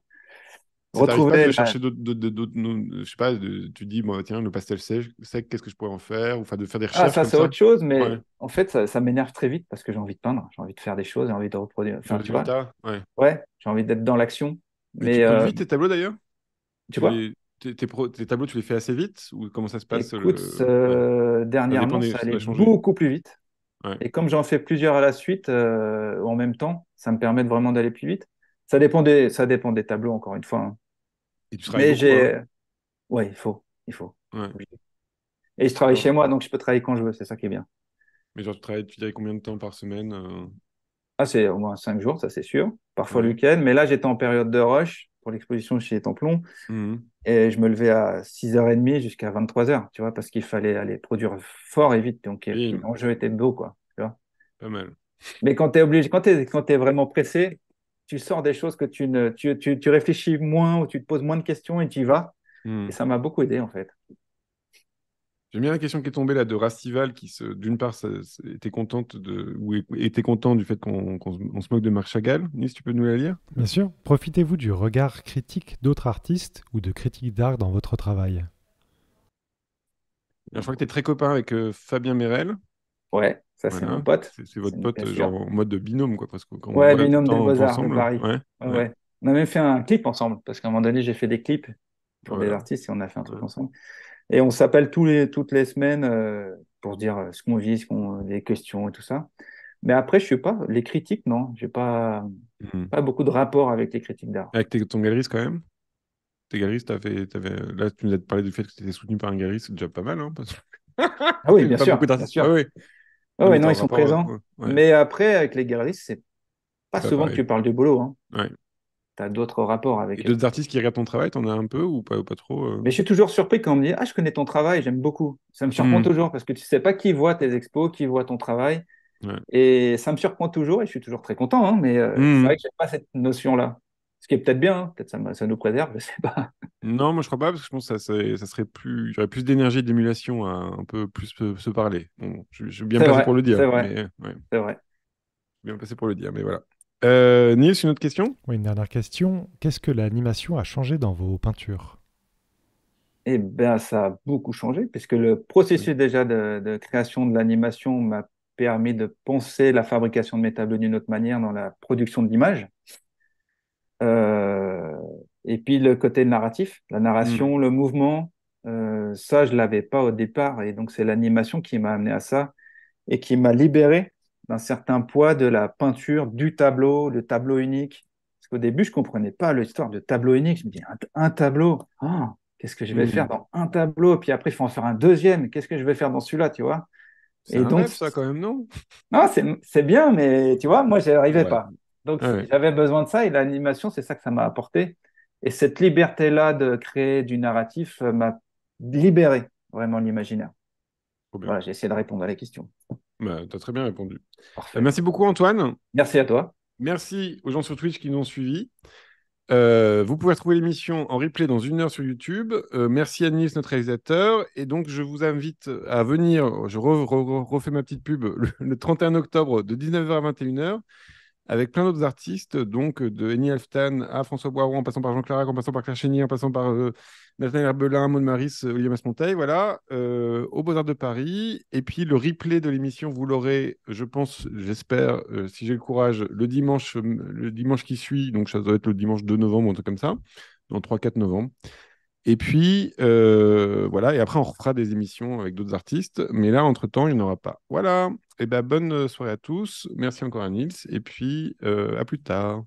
retrouver de chercher d'autres je sais pas tu dis bon, tiens le pastel sec, qu'est-ce que je pourrais en faire ou de faire des ah, recherches ça c'est autre chose mais en fait ça, m'énerve très vite parce que j'ai envie de peindre j'ai envie de faire des choses j'ai envie de reproduire tu vois ouais, j'ai envie d'être dans l'action mais, tu euh... vite tes tableaux d'ailleurs tu, vois tes, tableaux tu les fais assez vite ou comment ça se passe euh, dernièrement ça allait beaucoup plus vite et comme j'en fais plusieurs à la suite, euh, en même temps, ça me permet vraiment d'aller plus vite. Ça dépend des, ça dépend des tableaux, encore une fois. Hein. Mais j'ai. Hein. ouais, il faut. Il faut. Et je travaille chez moi, donc je peux travailler quand je veux, c'est ça qui est bien. Mais genre, tu travailles, tu combien de temps par semaine euh? Ah, c'est au moins 5 jours, ça c'est sûr. Parfois le week-end. Mais là, j'étais en période de rush pour l'exposition chez Templon. Mhm. Et je me levais à 6h30 jusqu'à 23h, tu vois, parce qu'il fallait aller produire fort et vite. Donc l'enjeu était beau, quoi. Pas mal. Mais quand tu es obligé, quand tu es, vraiment pressé, tu sors des choses que tu ne tu, réfléchis moins ou tu te poses moins de questions et tu y vas. Mhm. Et ça m'a beaucoup aidé, en fait. J'aime bien la question qui est tombée là de Rastival, qui d'une part était contente de, était content du fait qu'on se moque de Marc Chagall. Nice, tu peux nous la lire Bien sûr. Profitez-vous du regard critique d'autres artistes ou de critiques d'art dans votre travail Je crois que tu es très copain avec euh, Fabien Mérel. Ouais, ça c'est un mon pote. C'est votre pote, euh, genre en mode binôme, quoi, presque. ouais, binôme des Beaux-Arts On a même fait un clip ensemble, parce qu'à un moment donné, j'ai fait des clips pour des artistes et on a fait un truc ensemble. Et on s'appelle tous les, toutes les semaines euh, pour dire euh, ce qu'on vit, ce qu'on, les questions et tout ça. Mais après, je ne sais pas. Les critiques, non. Je pas, mhm. pas beaucoup de rapport avec les critiques d'art. Avec ton galeriste, quand même Tes galeristes, t'avais là, tu nous as parlé du fait que tu étais soutenu par un galeriste, c'est déjà pas mal. Hein, ah oui, bien sûr. Bien sûr. Ah oui, ah oui non, ils sont présents. Mais après, avec les galeristes, c'est pas, souvent que tu parles du boulot. Hein tu as d'autres rapports avec. Et d'autres artistes qui regardent ton travail, t'en as un peu ou pas, ou pas trop euh? Mais je suis toujours surpris quand on me dit Ah, je connais ton travail, j'aime beaucoup. Ça me surprend hmm. toujours parce que tu sais pas qui voit tes expos, qui voit ton travail. Et ça me surprend toujours et je suis toujours très content, hein, mais euh, hmm. c'est vrai que j'ai pas cette notion-là. Ce qui est peut-être bien, hein, peut-être ça, ça, nous préserve, je sais pas. Non, moi je crois pas parce que je pense que ça, ça serait plus, j'aurais plus d'énergie, d'émulation un peu plus se parler. Bon, je, suis bien passé pour le dire. C'est vrai. C'est vrai. Je suis bien passé pour le dire, mais voilà. Euh, Niels, une autre question Oui, une dernière question. Qu'est-ce que l'animation a changé dans vos peintures Eh bien, ça a beaucoup changé, puisque le processus déjà de, création de l'animation m'a permis de penser la fabrication de mes tableaux d'une autre manière dans la production de l'image. Euh, et puis le côté narratif, la narration, mm. le mouvement, euh, ça, je l'avais pas au départ. Et donc, c'est l'animation qui m'a amené à ça et qui m'a libéré d'un certain poids de la peinture, du tableau, le tableau unique. Parce qu'au début, je ne comprenais pas l'histoire de tableau unique. Je me dis, un, tableau, oh, qu'est-ce que je vais hmm. faire dans un tableau Puis après, il faut en faire un deuxième. Qu'est-ce que je vais faire dans celui-là, tu vois C'est donc, ça, quand même, non c'est bien, mais tu vois, moi, je n'y arrivais pas. Donc, j'avais besoin de ça et l'animation, c'est ça que ça m'a apporté. Et cette liberté-là de créer du narratif euh, m'a libéré vraiment l'imaginaire. Voilà, j'ai essayé de répondre à la question. Bah, tu as très bien répondu. Euh, merci beaucoup, Antoine. Merci à toi. Merci aux gens sur Twitch qui nous ont suivis. Euh, vous pouvez retrouver l'émission en replay dans une heure sur YouTube. Euh, merci à notre réalisateur. Et donc, je vous invite à venir, je refais ma petite pub, le, 31 octobre de 19h à 21h, avec plein d'autres artistes, donc de Eni Alftan à François Boiron, en passant par Jean Clarac, en passant par Claire Chénier, en passant par Nathanaël Herbelin, Maud Maris, euh, William Asmontaille, voilà, euh, au Beaux-Arts de Paris. Et puis le replay de l'émission, vous l'aurez, je pense, j'espère, euh, si j'ai le courage, le dimanche, euh, le dimanche qui suit, donc ça doit être le dimanche 2 novembre, un truc comme ça, dans 3-4 novembre. Et puis, voilà, et après, on refera des émissions avec d'autres artistes, mais là, entre-temps, il n'y en aura pas. Voilà, et eh ben bonne soirée à tous, merci encore à Nils, et puis à plus tard.